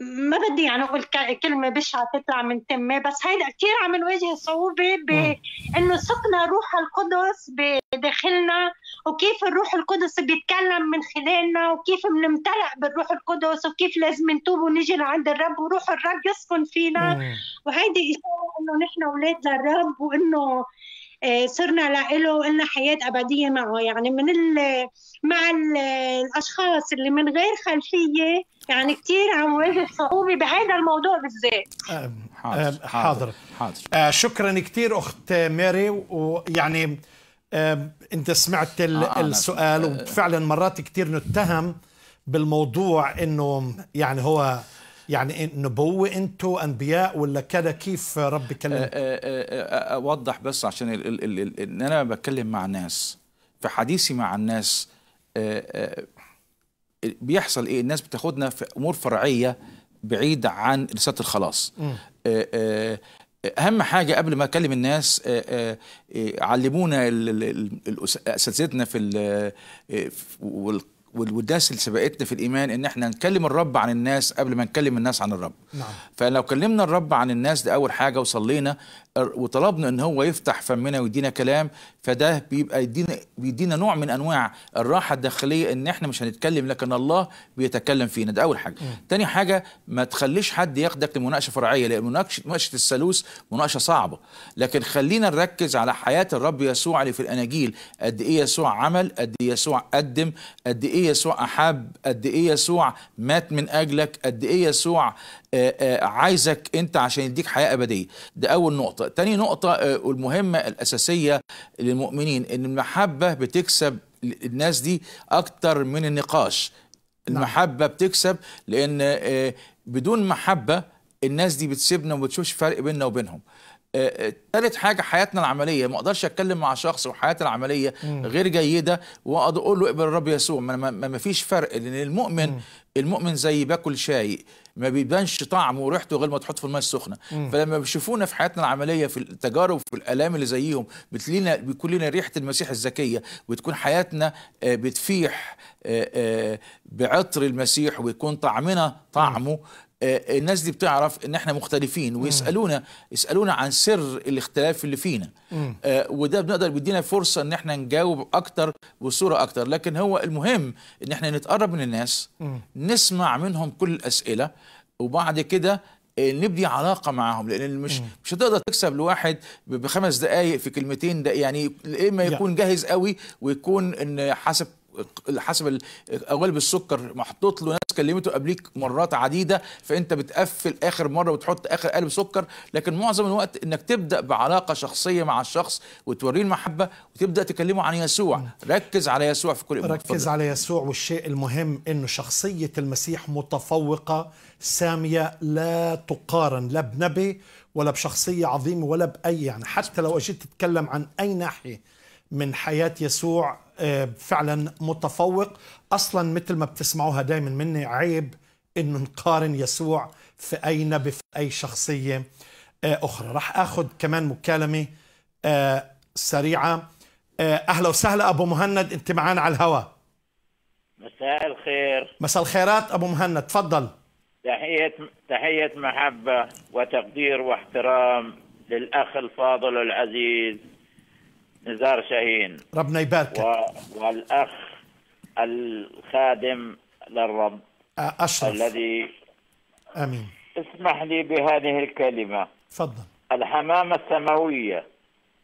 Speaker 4: ما بدي يعني اقول كلمه بشعه تطلع من تمي بس هيدا كثير عم نواجه صعوبه بانه سقنا روح القدس بداخلنا وكيف الروح القدس بيتكلم من خلالنا وكيف بنمتلئ بالروح القدس وكيف لازم نتوب ونجي لعند الرب وروح الرب يسكن فينا وهيدي اشاره انه نحن اولاد للرب وانه آه، صرنا له لنا حياة أبدية معه يعني من ال مع الـ الأشخاص اللي من غير خلفية يعني كثير عم واجه صعوبة بهذا الموضوع بالذات آه،
Speaker 1: آه، حاضر حاضر, حاضر. آه شكرا كثير أخت ماري ويعني آه أنت سمعت آه السؤال وفعلا مرات كثير نتهم بالموضوع أنه يعني هو يعني نبوة أنتوا أنبياء ولا كذا كيف رب أه، كلم أه،
Speaker 2: أه، أوضح بس عشان ال ال ال ال إن أنا بتكلم مع ناس في حديثي مع الناس بيحصل إيه الناس بتاخدنا في أمور فرعية بعيد عن رسالة الخلاص اهم حاجه قبل ما اكلم الناس إيه، علمونا اساتذتنا في إيه، وده اللي سبقتنا في الايمان ان احنا نكلم الرب عن الناس قبل ما نكلم الناس عن الرب نعم. فلو كلمنا الرب عن الناس ده اول حاجه وصلينا وطلبنا ان هو يفتح فمنا ويدينا كلام فده بيبقى يدينا بيدينا نوع من انواع الراحه الداخليه ان احنا مش هنتكلم لكن الله بيتكلم فينا ده اول حاجه م. تاني حاجه ما تخليش حد ياخدك لمناقشه فرعيه لان مناقشه مناقشه الثالوث مناقشه صعبه لكن خلينا نركز على حياه الرب يسوع اللي في الاناجيل قد ايه يسوع عمل قد ايه يسوع قدم قد ايه يسوع احب قد ايه يسوع مات من اجلك قد ايه يسوع آه، آه، عايزك انت عشان يديك حياه ابديه ده اول نقطه تاني نقطه آه، المهمه الاساسيه للمؤمنين ان المحبه بتكسب الناس دي اكتر من النقاش نعم. المحبه بتكسب لان بدون محبه الناس دي بتسيبنا وما بتشوفش فرق بيننا وبينهم ثالث حاجه حياتنا العمليه ما اقدرش اتكلم مع شخص وحياته العمليه غير جيده واقعد اقول له اقبل الرب يسوع ما, ما, ما فيش فرق لان المؤمن مم. المؤمن زي باكل شاي ما بيبانش طعمه وريحته غير ما تحط في الميه السخنه فلما بيشوفونا في حياتنا العمليه في التجارب في الالام اللي زيهم بتلينا بيكون لنا ريحه المسيح الزكيه وتكون حياتنا آه، بتفيح آه، آه، بعطر المسيح ويكون طعمنا طعمه آه، آه، الناس دي بتعرف ان احنا مختلفين ويسالونا يسالونا عن سر الاختلاف اللي فينا آه، وده بنقدر بيدينا فرصه ان احنا نجاوب اكتر بصوره اكتر لكن هو المهم ان احنا نتقرب من الناس نسمع منهم كل الاسئله وبعد كده نبني علاقه معاهم لان مش مش هتقدر تكسب لواحد بخمس دقائق في كلمتين ده يعني اما إيه يكون جاهز قوي ويكون ان حسب حسب قوالب السكر محطوط له ناس كلمته قبليك مرات عديده فانت بتقفل اخر مره وتحط اخر قلب سكر لكن معظم الوقت انك تبدا بعلاقه شخصيه مع الشخص وتوريه المحبه وتبدا تكلمه عن يسوع ركز على يسوع في كل ركز فضل.
Speaker 1: على يسوع والشيء المهم انه شخصيه المسيح متفوقه ساميه لا تقارن لا بنبي ولا بشخصيه عظيمه ولا باي يعني حتى لو اجيت تتكلم عن اي ناحيه من حياة يسوع آه، فعلا متفوق أصلا مثل ما بتسمعوها دايما مني عيب أنه نقارن يسوع في أي نبي في أي شخصية آه، أخرى راح أخذ كمان مكالمة آه، سريعة أهلا وسهلا أبو مهند أنت معانا على الهواء
Speaker 3: مساء الخير
Speaker 1: مساء الخيرات أبو مهند تفضل
Speaker 3: تحية تحية محبة وتقدير واحترام للأخ الفاضل العزيز نزار شاهين
Speaker 1: ربنا يبارك
Speaker 3: والاخ الخادم للرب
Speaker 1: اشرف الذي امين
Speaker 3: اسمح لي بهذه الكلمه تفضل الحمامه السماويه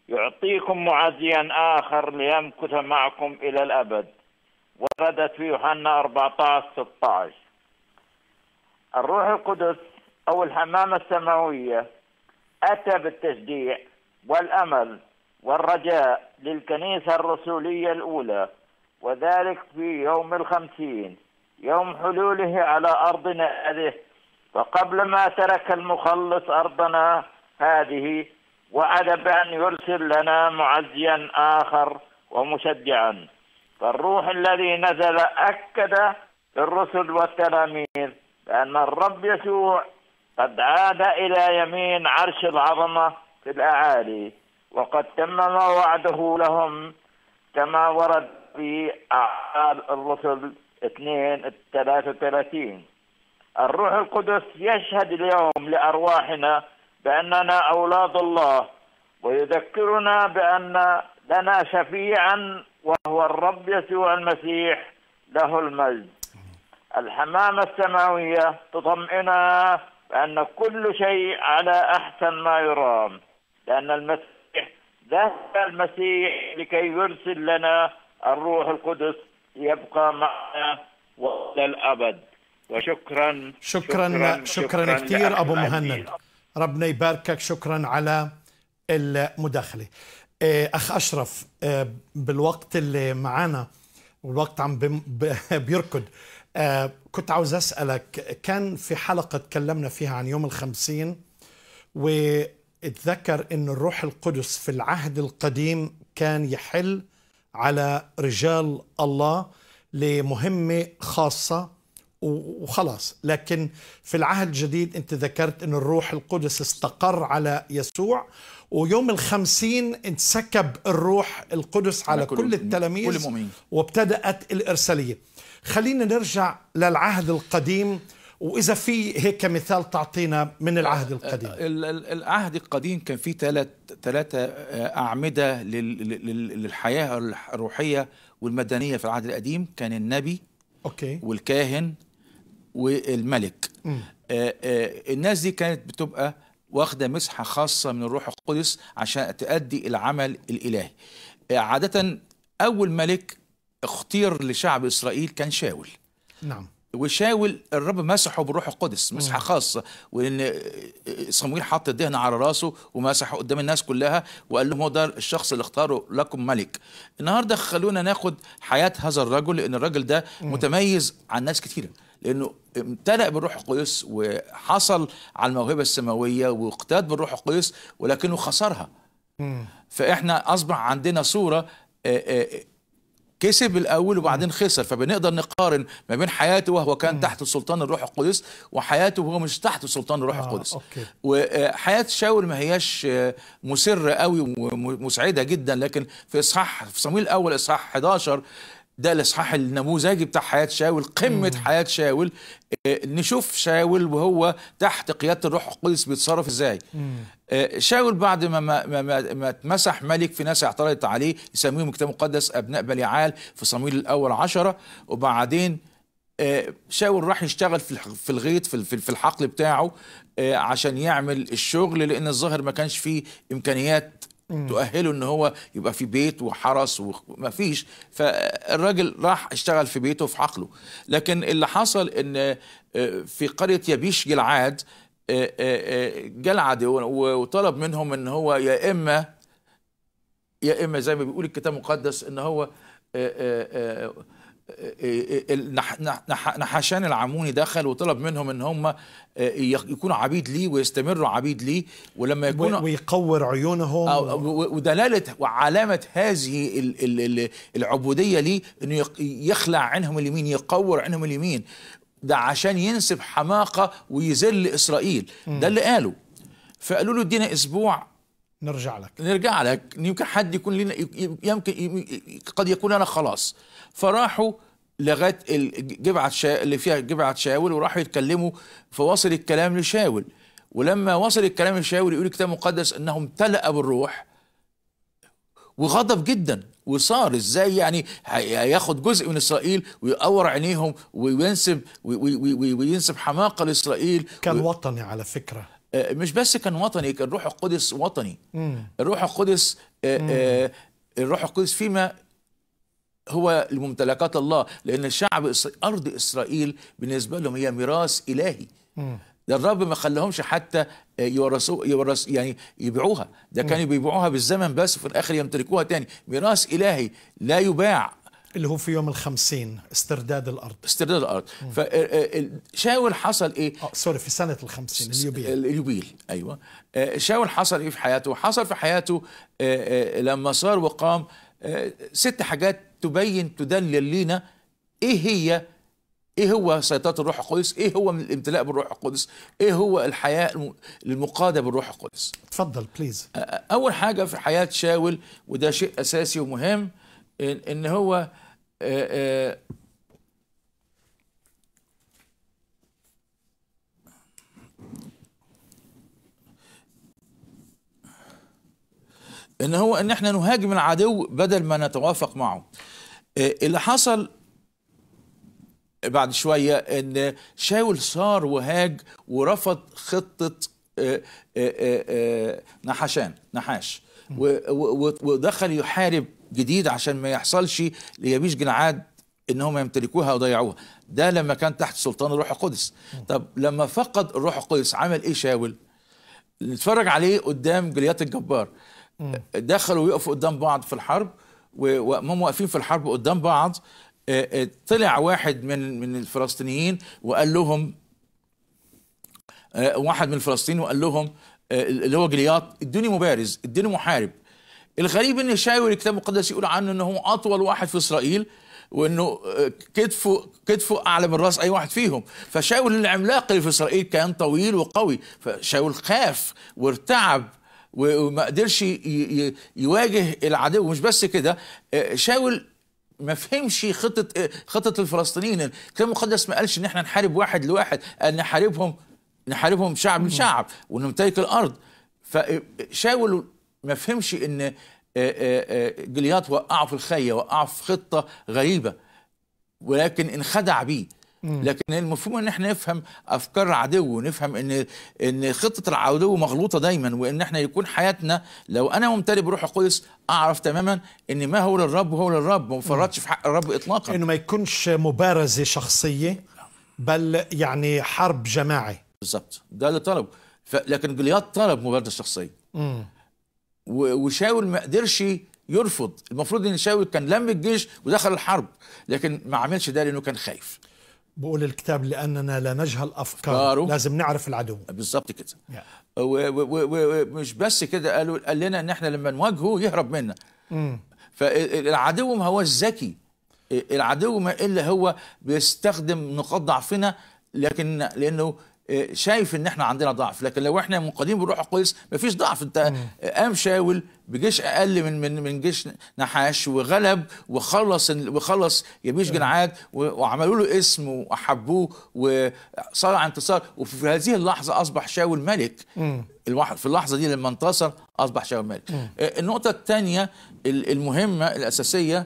Speaker 3: يعطيكم معزيا اخر ليمكث معكم الى الابد وردت في يوحنا 14 16 الروح القدس او الحمامه السماويه اتى بالتشجيع والامل والرجاء للكنيسة الرسولية الأولى وذلك في يوم الخمسين يوم حلوله على أرضنا هذه وقبل ما ترك المخلص أرضنا هذه وعد بأن يرسل لنا معزيا آخر ومشجعا فالروح الذي نزل أكد للرسل والتلاميذ بأن الرب يسوع قد عاد إلى يمين عرش العظمة في الأعالي وقد تم ما وعده لهم كما ورد في أعمال الرسل 2 33 الروح القدس يشهد اليوم لأرواحنا بأننا أولاد الله ويذكرنا بأن لنا شفيعا وهو الرب يسوع المسيح له المجد الحمامة السماوية تطمئننا بأن كل شيء على أحسن ما يرام لأن المسيح ذهب المسيح لكي يرسل لنا الروح القدس يبقى معنا والى الابد وشكرا شكرا شكرا, شكرا, شكرا كثير ابو مهند
Speaker 1: ربنا يباركك شكرا على المداخله آه، اخ اشرف آه، بالوقت اللي معانا والوقت عم بيركض آه، كنت عاوز اسالك كان في حلقه تكلمنا فيها عن يوم الخمسين و اتذكر أن الروح القدس في العهد القديم كان يحل على رجال الله لمهمة خاصة وخلاص لكن في العهد الجديد أنت ذكرت أن الروح القدس استقر على يسوع ويوم الخمسين انسكب الروح القدس على كل, التلاميذ كل وابتدأت الإرسالية خلينا نرجع للعهد القديم واذا في هيك مثال تعطينا من العهد القديم
Speaker 2: العهد القديم كان في ثلاث ثلاثه اعمده للحياه الروحيه والمدنيه في العهد القديم كان النبي اوكي والكاهن والملك م. آه، آه، الناس دي كانت بتبقى واخده مسحه خاصه من الروح القدس عشان تؤدي العمل الالهي آه، عاده اول ملك اختير لشعب اسرائيل كان شاول نعم وشاول الرب مسحه بالروح القدس مسحه خاصه وان صمويل حط الدهن على راسه ومسحه قدام الناس كلها وقال لهم هو ده الشخص اللي اختاره لكم ملك النهارده خلونا ناخد حياه هذا الرجل لان الرجل ده متميز عن ناس كثيره لانه امتلأ بالروح القدس وحصل على الموهبه السماويه واقتاد بالروح القدس ولكنه خسرها فاحنا اصبح عندنا صوره كسب الاول وبعدين خسر فبنقدر نقارن ما بين حياته وهو كان تحت سلطان الروح القدس وحياته وهو مش تحت سلطان الروح آه القدس وحياه شاول ما هياش آه، مسره قوي ومسعده جدا لكن في اصحاح في صميل الاول اصحاح 11 ده الاصحاح النموذجي بتاع حياه شاول قمه مم. حياه شاول آه، نشوف شاول وهو تحت قياده الروح القدس بيتصرف ازاي آه، شاول بعد ما ما ما, ما اتمسح ملك في ناس اعترضت عليه يسميهم الكتاب المقدس ابناء بليعال في صمويل الاول عشرة وبعدين آه، شاول راح يشتغل في الغيط في الحقل بتاعه عشان يعمل الشغل لان الظاهر ما كانش فيه امكانيات تؤهله ان هو يبقى في بيت وحرس وما فيش فالراجل راح اشتغل في بيته في عقله لكن اللي حصل ان آه، في قريه يبيش جلعاد آه، آه، جلعد وطلب منهم ان هو يا اما يا اما زي ما بيقول الكتاب المقدس ان هو نحشان العموني دخل وطلب منهم ان هم آه، يكونوا عبيد ليه ويستمروا عبيد ليه ولما يكونوا ويقور عيونهم ودلاله وعلامه هذه العبوديه ليه انه يخلع عنهم اليمين يقور عنهم اليمين ده عشان ينسب حماقه ويذل اسرائيل ده اللي قاله فقالوا له ادينا اسبوع نرجع لك نرجع لك يمكن حد يكون لنا يمكن قد يكون انا خلاص فراحوا لغايه جبعه شا... اللي فيها جبعه شاول وراحوا يتكلموا فوصل الكلام لشاول ولما وصل الكلام لشاول يقول الكتاب المقدس انه امتلأ بالروح وغضب جدا وصار ازاي يعني هياخد جزء من اسرائيل ويقور عينيهم وينسب وينسب حماقه لاسرائيل كان
Speaker 1: وطني على فكره
Speaker 2: آه، مش بس كان وطني كان روح القدس وطني الروح القدس آه، آه، الروح القدس فيما هو لممتلكات الله لان الشعب ارض اسرائيل بالنسبه لهم هي ميراث الهي ده الرب ما خلاهمش حتى يورثوا يورث يعني يبيعوها ده كانوا بيبيعوها بالزمن بس وفي الاخر يمتلكوها تاني ميراث الهي لا يباع
Speaker 1: اللي هو في يوم الخمسين استرداد الأرض
Speaker 2: استرداد الأرض فشاول آه، آه، حصل إيه آه، سوري في سنة الخمسين اليوبيل اليوبيل أيوة شاول حصل إيه في حياته حصل في حياته لما صار وقام ست حاجات تبين تدلل لينا إيه هي ايه هو سيطره الروح القدس؟ ايه هو الامتلاء بالروح القدس؟ ايه هو الحياه المقاده بالروح القدس؟ اتفضل بليز. اول حاجه في حياه شاول وده شيء اساسي ومهم ان هو إيه، إيه. ان هو ان احنا نهاجم العدو بدل ما نتوافق معه إيه، اللي حصل بعد شوية ان شاول صار وهاج ورفض خطة نحشان نحاش ودخل يحارب جديد عشان ما يحصلش ليابيش جنعاد ان هم يمتلكوها ويضيعوها ده لما كان تحت سلطان الروح القدس طب لما فقد الروح القدس عمل ايه شاول نتفرج عليه قدام جليات الجبار دخلوا ويقفوا قدام بعض في الحرب وهم واقفين في الحرب قدام بعض آه، آه، طلع واحد من من الفلسطينيين وقال لهم آه، واحد من الفلسطينيين وقال لهم اللي هو جلياط ادوني مبارز ادوني محارب الغريب ان الشاوي الكتاب المقدس يقول عنه انه هو اطول واحد في اسرائيل وانه آه، كتفه كتفه اعلى من راس اي واحد فيهم فشاول العملاق اللي في اسرائيل كان طويل وقوي فشاول خاف وارتعب وما قدرش يواجه العدو مش بس كده آه، شاول ما فهمش خطه آه، خطه الفلسطينيين الكتاب المقدس ما قالش ان احنا نحارب واحد لواحد قال نحاربهم نحاربهم شعب لشعب ونمتلك الارض فشاول ما فهمش ان آه، آه، آه، جليات وقعه في الخيه وقعه في خطه غريبه ولكن انخدع بيه لكن المفهوم ان احنا نفهم افكار العدو ونفهم ان ان خطه العدو مغلوطه دايما وان احنا يكون حياتنا لو انا ممتلئ بروح القدس اعرف تماما ان ما هو
Speaker 1: للرب هو للرب ما بفرطش في حق الرب اطلاقا انه ما يكونش مبارزه شخصيه بل يعني حرب جماعي
Speaker 2: بالظبط ده اللي طلب لكن جلياط طلب مبارزه شخصيه وشاول ما قدرش يرفض المفروض ان شاول كان لم الجيش ودخل الحرب لكن ما عملش ده لانه كان خايف
Speaker 1: بقول الكتاب لاننا لا نجهل افكاره لازم نعرف العدو بالظبط كده
Speaker 2: ومش بس كده قالوا قال لنا ان احنا لما نواجهه يهرب منا فالعدو ما هوش ذكي العدو ما الا هو بيستخدم نقاط ضعفنا لكن لانه شايف ان احنا عندنا ضعف لكن لو احنا منقادين بالروح القدس مفيش ضعف انت قام شاول بجيش اقل من من من جيش نحاش وغلب وخلص وخلص يبيش جنعاد وعملوا له اسم واحبوه وصار انتصار وفي هذه اللحظه اصبح شاول ملك في اللحظه دي لما انتصر اصبح شاول ملك آه، النقطه الثانيه المهمه الاساسيه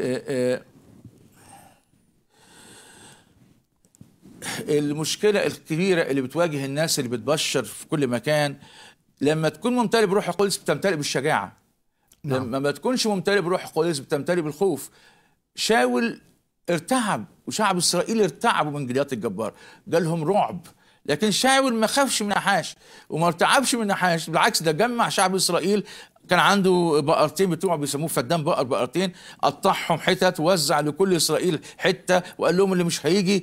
Speaker 2: آه، آه، المشكله الكبيره اللي بتواجه الناس اللي بتبشر في كل مكان لما تكون ممتلئ بروح القدس بتمتلئ بالشجاعه نعم. لما ما تكونش ممتلئ بروح القدس بتمتلئ بالخوف شاول ارتعب وشعب اسرائيل ارتعبوا من جليات الجبار جالهم رعب لكن شاول ما خافش من نحاش وما ارتعبش من نحاش بالعكس ده جمع شعب اسرائيل كان عنده بقرتين بتوعه بيسموه فدان بقر بقرتين قطعهم حتت وزع لكل اسرائيل حته وقال لهم اللي مش هيجي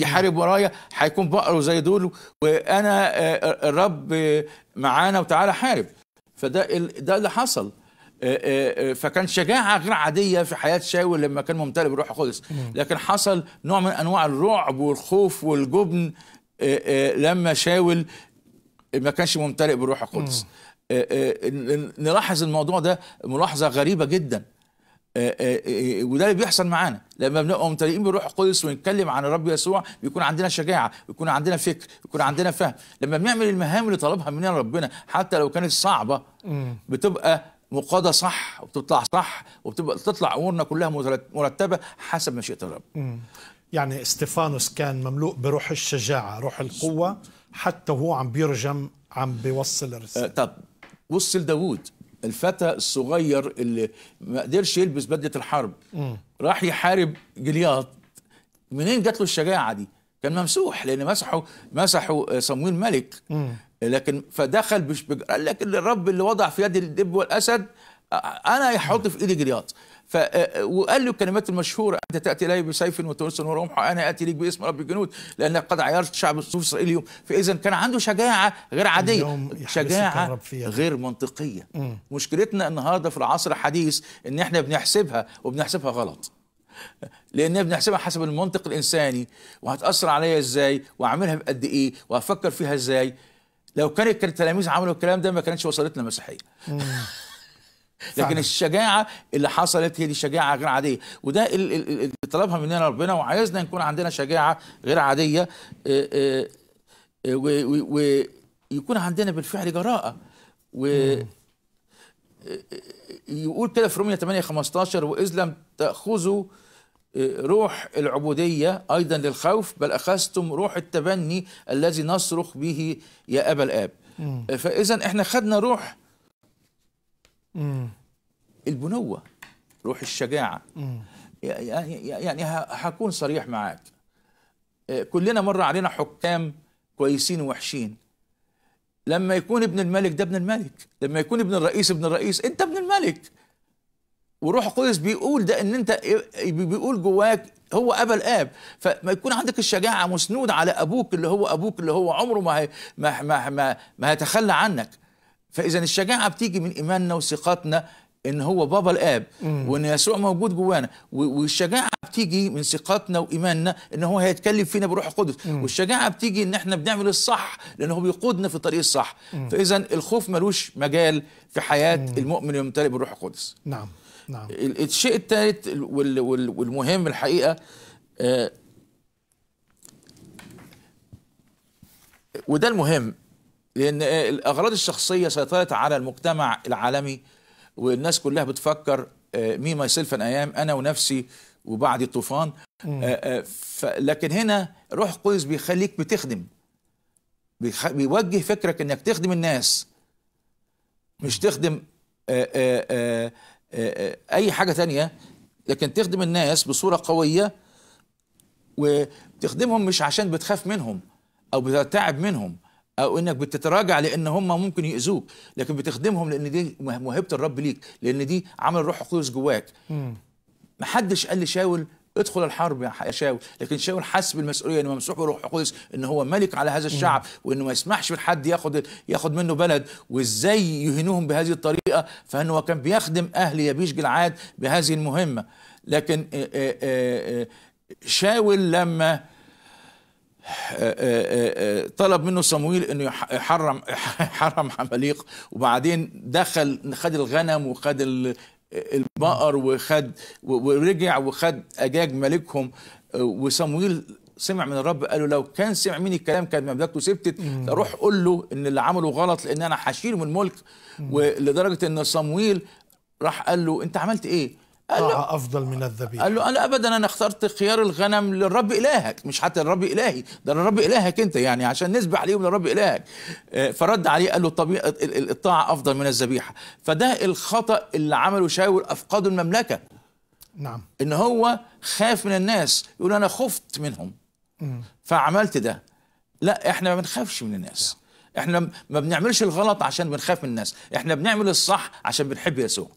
Speaker 2: يحارب ورايا هيكون بقره زي دول وانا آه، آه، الرب معانا وتعالى حارب فده ده اللي حصل آه، فكان شجاعة غير عادية في حياة شاول لما كان ممتلئ بالروح القدس لكن حصل نوع من أنواع الرعب والخوف والجبن لما شاول ما كانش ممتلئ بالروح القدس آه، آه، نلاحظ الموضوع ده ملاحظه غريبه جدا آه، وده اللي بيحصل معانا لما بنبقى ممتلئين بالروح القدس ونتكلم عن الرب يسوع بيكون عندنا شجاعه بيكون عندنا فكر بيكون عندنا فهم لما بنعمل المهام اللي طلبها مننا ربنا حتى لو كانت صعبه بتبقى مقاده صح وبتطلع صح وبتبقى تطلع امورنا كلها مرتبه حسب مشيئه الرب
Speaker 1: يعني استفانوس كان مملوء بروح الشجاعه روح القوه حتى وهو عم بيرجم عم بيوصل الرساله
Speaker 2: طب بص لداوود الفتى الصغير اللي ما قدرش يلبس بدله الحرب م. راح يحارب جلياط منين جات له الشجاعه دي كان ممسوح لان مسحه مسحه آه، صمويل ملك لكن فدخل بش قال لك الرب اللي وضع في يد الدب والاسد آه، انا يحط في ايدي جلياط ف وقال له الكلمات المشهوره انت تاتي الي بسيف وتونس ورمح انا اتي لك باسم رب الجنود لانك قد عيرت شعب السوري اليوم فاذا كان عنده شجاعه غير عاديه شجاعه غير منطقيه مم. مشكلتنا النهارده في العصر الحديث ان احنا بنحسبها وبنحسبها غلط لان بنحسبها حسب المنطق الانساني وهتاثر عليا ازاي واعملها بقد ايه وهفكر فيها ازاي لو كانت التلاميذ عملوا الكلام ده ما كانتش وصلتنا مسيحيه لكن الشجاعه اللي حصلت هي دي شجاعه غير عاديه وده اللي طلبها مننا ربنا وعايزنا نكون عندنا شجاعه غير عاديه آه، آه، ويكون عندنا بالفعل جراءه و آه، يقول كده في رومية 8 15 وإذ لم تأخذوا روح العبودية أيضا للخوف بل أخذتم روح التبني الذي نصرخ به يا أبا الآب فإذا إحنا خدنا روح البنوة روح الشجاعة يعني يعني هكون صريح معاك آه، كلنا مر علينا حكام كويسين ووحشين لما يكون ابن الملك ده ابن الملك لما يكون ابن الرئيس ابن الرئيس انت ابن الملك وروح القدس بيقول ده ان انت بيقول جواك هو ابا الاب فما يكون عندك الشجاعه مسنود على ابوك اللي هو ابوك اللي هو عمره ما هي ما ما ما, ما هيتخلى عنك فاذا الشجاعه بتيجي من ايماننا وثقتنا ان هو بابا الاب وان يسوع موجود جوانا والشجاعه بتيجي من ثقتنا وايماننا ان هو هيتكلم فينا بروح القدس والشجاعه بتيجي ان احنا بنعمل الصح لان هو بيقودنا في الطريق الصح فاذا الخوف ملوش مجال في حياه مم. المؤمن الممتلئ بالروح القدس
Speaker 1: نعم نعم
Speaker 2: الشيء الثالث والمهم الحقيقه آه وده المهم لان الاغراض الشخصيه سيطرت على المجتمع العالمي والناس كلها بتفكر مي ماي سيلف ايام انا ونفسي وبعد الطوفان آه، آه، لكن هنا روح قدس بيخليك بتخدم بيوجه فكرك انك تخدم الناس مش تخدم آه، اي حاجه تانية لكن تخدم الناس بصوره قويه وتخدمهم مش عشان بتخاف منهم او بتتعب منهم او انك بتتراجع لان هم ممكن ياذوك لكن بتخدمهم لان دي موهبه الرب ليك لان دي عمل الروح القدس جواك محدش قال لي شاول ادخل الحرب يا شاول لكن شاول حس بالمسؤوليه انه ممسوح بروح القدس ان هو ملك على هذا الشعب وانه ما يسمحش لحد ياخد ياخد منه بلد وازاي يهينوهم بهذه الطريقه فانه كان بيخدم اهل يبيش جلعاد بهذه المهمه لكن شاول لما آه، آه، آه، طلب منه صمويل انه يحرم حرم حماليق وبعدين دخل خد الغنم وخد البقر وخد ورجع وخد اجاج ملكهم وصمويل سمع من الرب قال له لو كان سمع مني الكلام كانت مملكته سبتت روح قول له ان اللي عمله غلط لان انا هشيله من الملك ولدرجه ان صمويل راح قال له انت عملت ايه؟ قال له افضل من الذبيحه قال له انا ابدا انا اخترت خيار الغنم للرب الهك مش حتى الرب الهي ده للرب الهك انت يعني عشان نسبح عليهم للرب الهك آه، فرد عليه قال له طبيعه آه، الطاعه افضل من الذبيحه فده الخطا اللي عمله شاول افقد المملكه نعم ان هو خاف من الناس يقول انا خفت منهم م. فعملت ده لا احنا ما بنخافش من الناس نعم. احنا ما بنعملش الغلط عشان بنخاف من الناس احنا بنعمل الصح عشان بنحب يسوع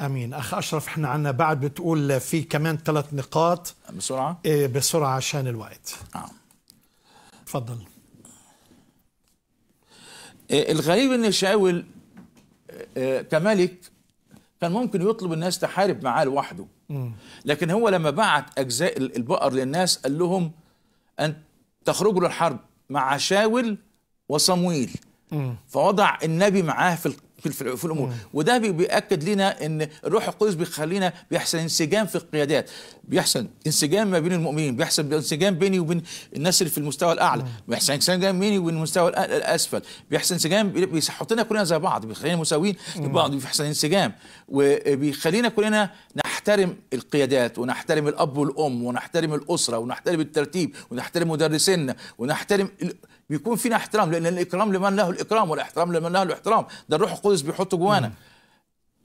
Speaker 1: امين اخ اشرف احنا عندنا بعد بتقول في كمان ثلاث نقاط بسرعه إيه بسرعه عشان الوقت نعم تفضل
Speaker 2: إيه الغريب ان شاول إيه, إيه، كملك كان ممكن يطلب الناس تحارب معاه لوحده لكن هو لما بعت اجزاء البقر للناس قال لهم ان تخرجوا للحرب مع شاول وصمويل فوضع النبي معاه في في, في الامور وده بياكد لنا ان الروح القدس بيخلينا بيحصل انسجام في القيادات بيحصل انسجام ما بين المؤمنين بيحصل انسجام بيني وبين الناس اللي في المستوى الاعلى بيحصل انسجام بيني وبين المستوى الاسفل بيحصل انسجام بيحطنا كلنا زي بعض بيخلينا مساويين لبعض بيحصل انسجام وبيخلينا كلنا نحترم القيادات ونحترم الاب والام ونحترم الاسره ونحترم الترتيب ونحترم مدرسينا ونحترم بيكون فينا احترام لان الاكرام لمن له الاكرام والاحترام لمن له الاحترام ده الروح القدس بيحطه جوانا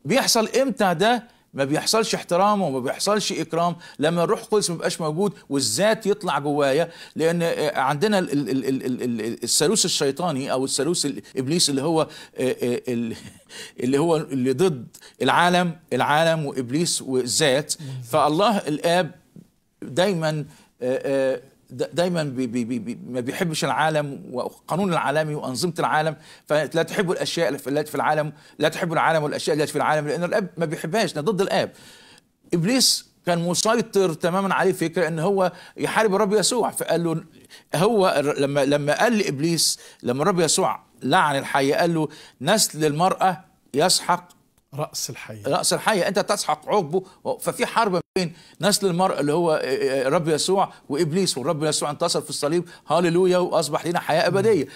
Speaker 2: بيحصل امتى ده ما بيحصلش احترام وما بيحصلش اكرام لما الروح القدس ما بيبقاش موجود والذات يطلع جوايا لان عندنا الثالوث الشيطاني او الثالوث ابليس اللي هو اللي هو اللي ضد العالم العالم وابليس والذات فالله الاب دايما دايما بي بي بي ما بيحبش العالم وقانون العالمي وانظمه العالم فلا تحب الاشياء التي في العالم لا تحب العالم والاشياء التي في العالم لان الاب ما بيحبهاش ده ضد الاب ابليس كان مسيطر تماما عليه فكره ان هو يحارب الرب يسوع فقال له هو لما لما قال لابليس لما الرب يسوع لعن الحيه قال له نسل المراه يسحق راس الحيه راس الحيه انت تسحق عقبه ففي حرب بين نسل المرء اللي هو الرب يسوع وابليس والرب يسوع انتصر في الصليب هاليلويا واصبح لنا حياه ابديه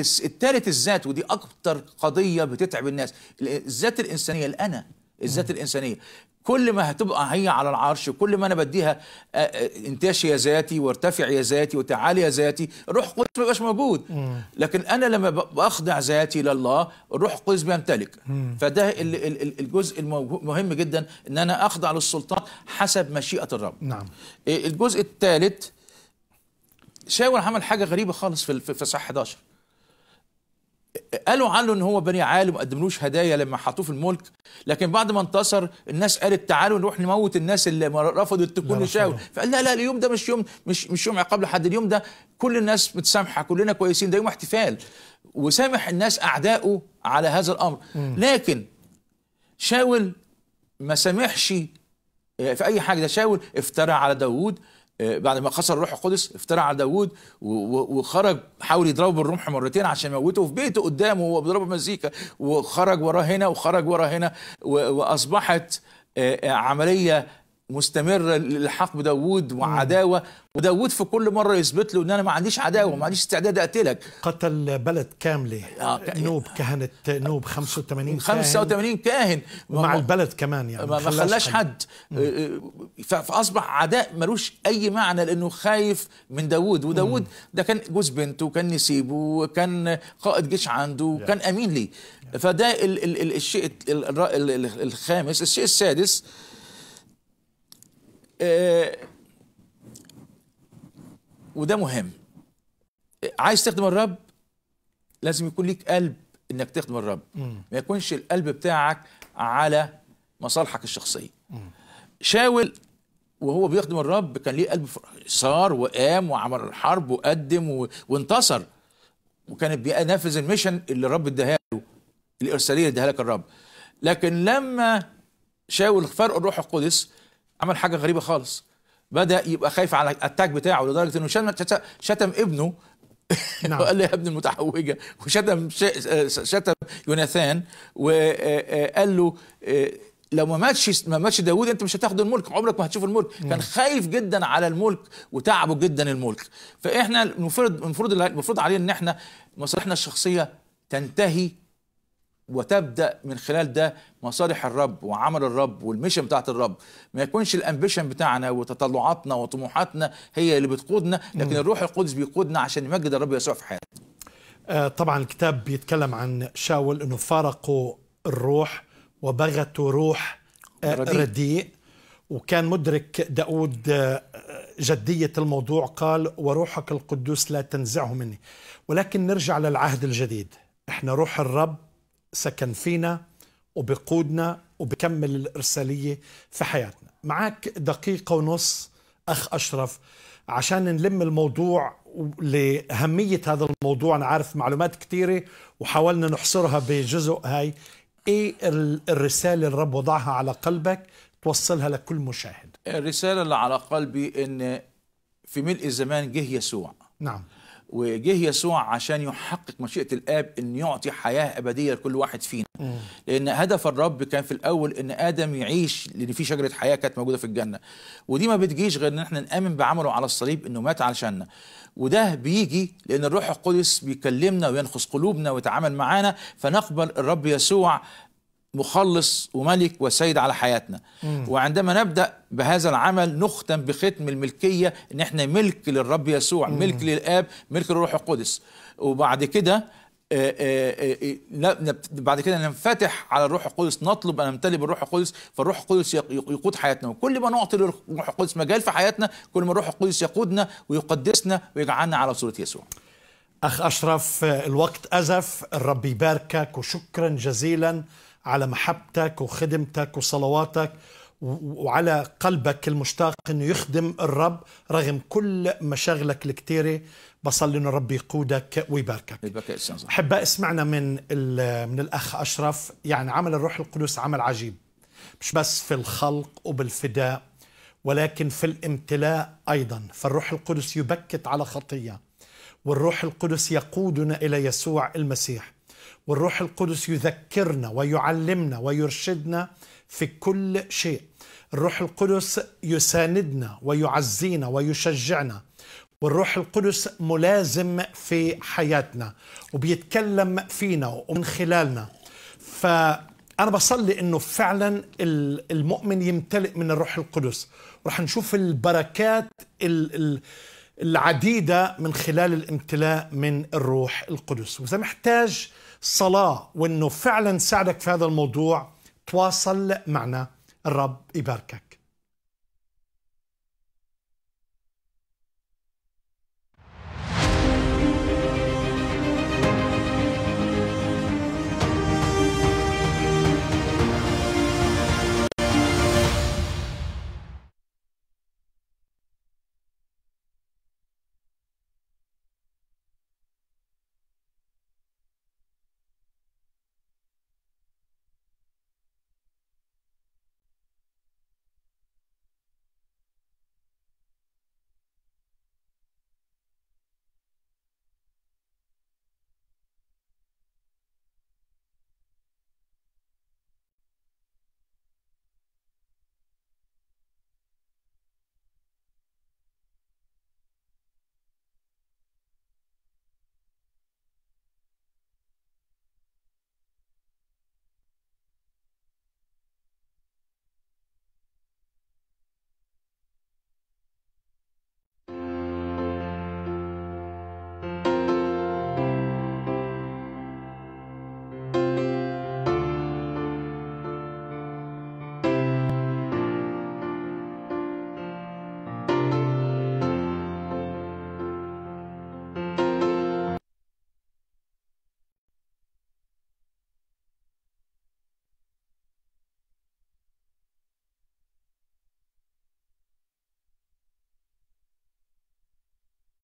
Speaker 2: الثالث الذات ودي اكتر قضيه بتتعب الناس الذات الانسانيه الانا الذات الانسانيه كل ما هتبقى هي على العرش كل ما انا بديها آه، آه، انتاش يا ذاتي وارتفع يا ذاتي وتعالى يا ذاتي الروح القدس ما بيبقاش موجود لكن انا لما بخضع ذاتي لله الروح القدس بيمتلك فده الجزء المهم جدا ان انا اخضع للسلطات حسب مشيئه الرب نعم آه، الجزء الثالث شاول عمل حاجه غريبه خالص في في صح 11 قالوا عنه ان هو بني عالم ما قدملوش هدايا لما حطوه في الملك لكن بعد ما انتصر الناس قالت تعالوا نروح نموت الناس اللي رفضوا التكون لشاول فقال لا لا اليوم ده مش يوم مش مش يوم عقاب لحد اليوم ده كل الناس متسامحه كلنا كويسين ده يوم احتفال وسامح الناس اعدائه على هذا الامر لكن شاول ما سامحش آه، في اي حاجه ده شاول افترى على داوود آه، بعد ما خسر الروح القدس افترى على داوود وخرج حاول يضربه بالرمح مرتين عشان يموته في بيته قدامه وهو بيضربه مزيكا وخرج وراه هنا وخرج وراه هنا واصبحت آه، آه، عمليه مستمره للحاق بداوود وعداوه وداوود في كل مره
Speaker 1: يثبت له ان انا ما عنديش عداوه ما عنديش استعداد اقتلك قتل بلد كامله آه نوب آه. كهنه نوب 85 كاهن 85 كاهن مع البلد كمان يعني ما خلاش
Speaker 2: حد آه، آه، فاصبح عداء ملوش اي معنى لانه خايف من داوود وداوود ده كان جوز بنته وكان نسيبه وكان قائد جيش عنده وكان امين ليه فده ال ال الشيء الخامس الشيء السادس آه، وده مهم عايز تخدم الرب لازم يكون ليك قلب انك تخدم الرب ما يكونش القلب بتاعك على مصالحك الشخصيه شاول وهو بيخدم الرب كان ليه قلب صار وقام وعمل الحرب وقدم و... وانتصر وكان بينفذ الميشن اللي الرب اداها له الارساليه اللي اداها لك الرب لكن لما شاول فرق الروح القدس عمل حاجه غريبه خالص بدا يبقى خايف على الاتاك بتاعه لدرجه انه شتم شتم ابنه نعم. وقال له يا ابن المتحوجة وشتم شتم يوناثان وقال له إيه، لو ما ماتش ما ماتش داوود انت مش هتاخد الملك عمرك ما هتشوف الملك كان نعم. خايف جدا على الملك وتعبه جدا الملك فاحنا المفروض المفروض المفروض علينا ان احنا مصالحنا الشخصيه تنتهي وتبدا من خلال ده مصالح الرب وعمل الرب والميشن بتاعت الرب ما يكونش الامبيشن بتاعنا وتطلعاتنا وطموحاتنا هي اللي بتقودنا لكن الروح القدس بيقودنا عشان نمجد الرب يسوع في حياتنا
Speaker 1: آه، طبعا الكتاب بيتكلم عن شاول انه فارقوا الروح وبغتوا روح آه، رديء. رديء وكان مدرك داود آه، جدية الموضوع قال وروحك القدوس لا تنزعه مني ولكن نرجع للعهد الجديد احنا روح الرب سكن فينا وبقودنا وبكمل الإرسالية في حياتنا معك دقيقة ونص أخ أشرف عشان نلم الموضوع لأهمية هذا الموضوع أنا عارف معلومات كثيرة وحاولنا نحصرها بجزء هاي إيه الرسالة الرب وضعها على قلبك توصلها لكل مشاهد
Speaker 2: الرسالة اللي على قلبي إن في ملء الزمان جه يسوع نعم وجه يسوع عشان يحقق مشيئة الآب أن يعطي حياة أبدية لكل واحد فينا مم. لأن هدف الرب كان في الأول أن آدم يعيش لأن في شجرة حياة كانت موجودة في الجنة ودي ما بتجيش غير أن احنا نآمن بعمله على الصليب أنه مات علشاننا وده بيجي لأن الروح القدس بيكلمنا وينخص قلوبنا ويتعامل معانا فنقبل الرب يسوع مخلص وملك وسيد على حياتنا مم. وعندما نبدا بهذا العمل نختم بختم الملكيه ان احنا ملك للرب يسوع مم. ملك للاب ملك للروح القدس وبعد كده آه، آه، آه، بعد كده ننفتح على الروح القدس نطلب ان نمتلئ بالروح القدس فالروح القدس يقود حياتنا وكل ما نعطي للروح القدس مجال في حياتنا كل ما الروح القدس يقودنا ويقدسنا ويجعلنا على صوره يسوع
Speaker 1: اخ اشرف الوقت ازف الرب يباركك وشكرا جزيلا على محبتك وخدمتك وصلواتك وعلى قلبك المشتاق انه يخدم الرب رغم كل مشاغلك الكتيره بصلي انه ربي يقودك ويباركك احب اسمعنا من من الاخ اشرف يعني عمل الروح القدس عمل عجيب مش بس في الخلق وبالفداء ولكن في الامتلاء ايضا فالروح القدس يبكت على خطيه والروح القدس يقودنا الى يسوع المسيح والروح القدس يذكرنا ويعلمنا ويرشدنا في كل شيء الروح القدس يساندنا ويعزينا ويشجعنا والروح القدس ملازم في حياتنا وبيتكلم فينا ومن خلالنا فأنا بصلي أنه فعلا المؤمن يمتلئ من الروح القدس ورح نشوف البركات العديدة من خلال الامتلاء من الروح القدس وإذا محتاج صلاة وأنه فعلا ساعدك في هذا الموضوع تواصل معنا الرب يباركك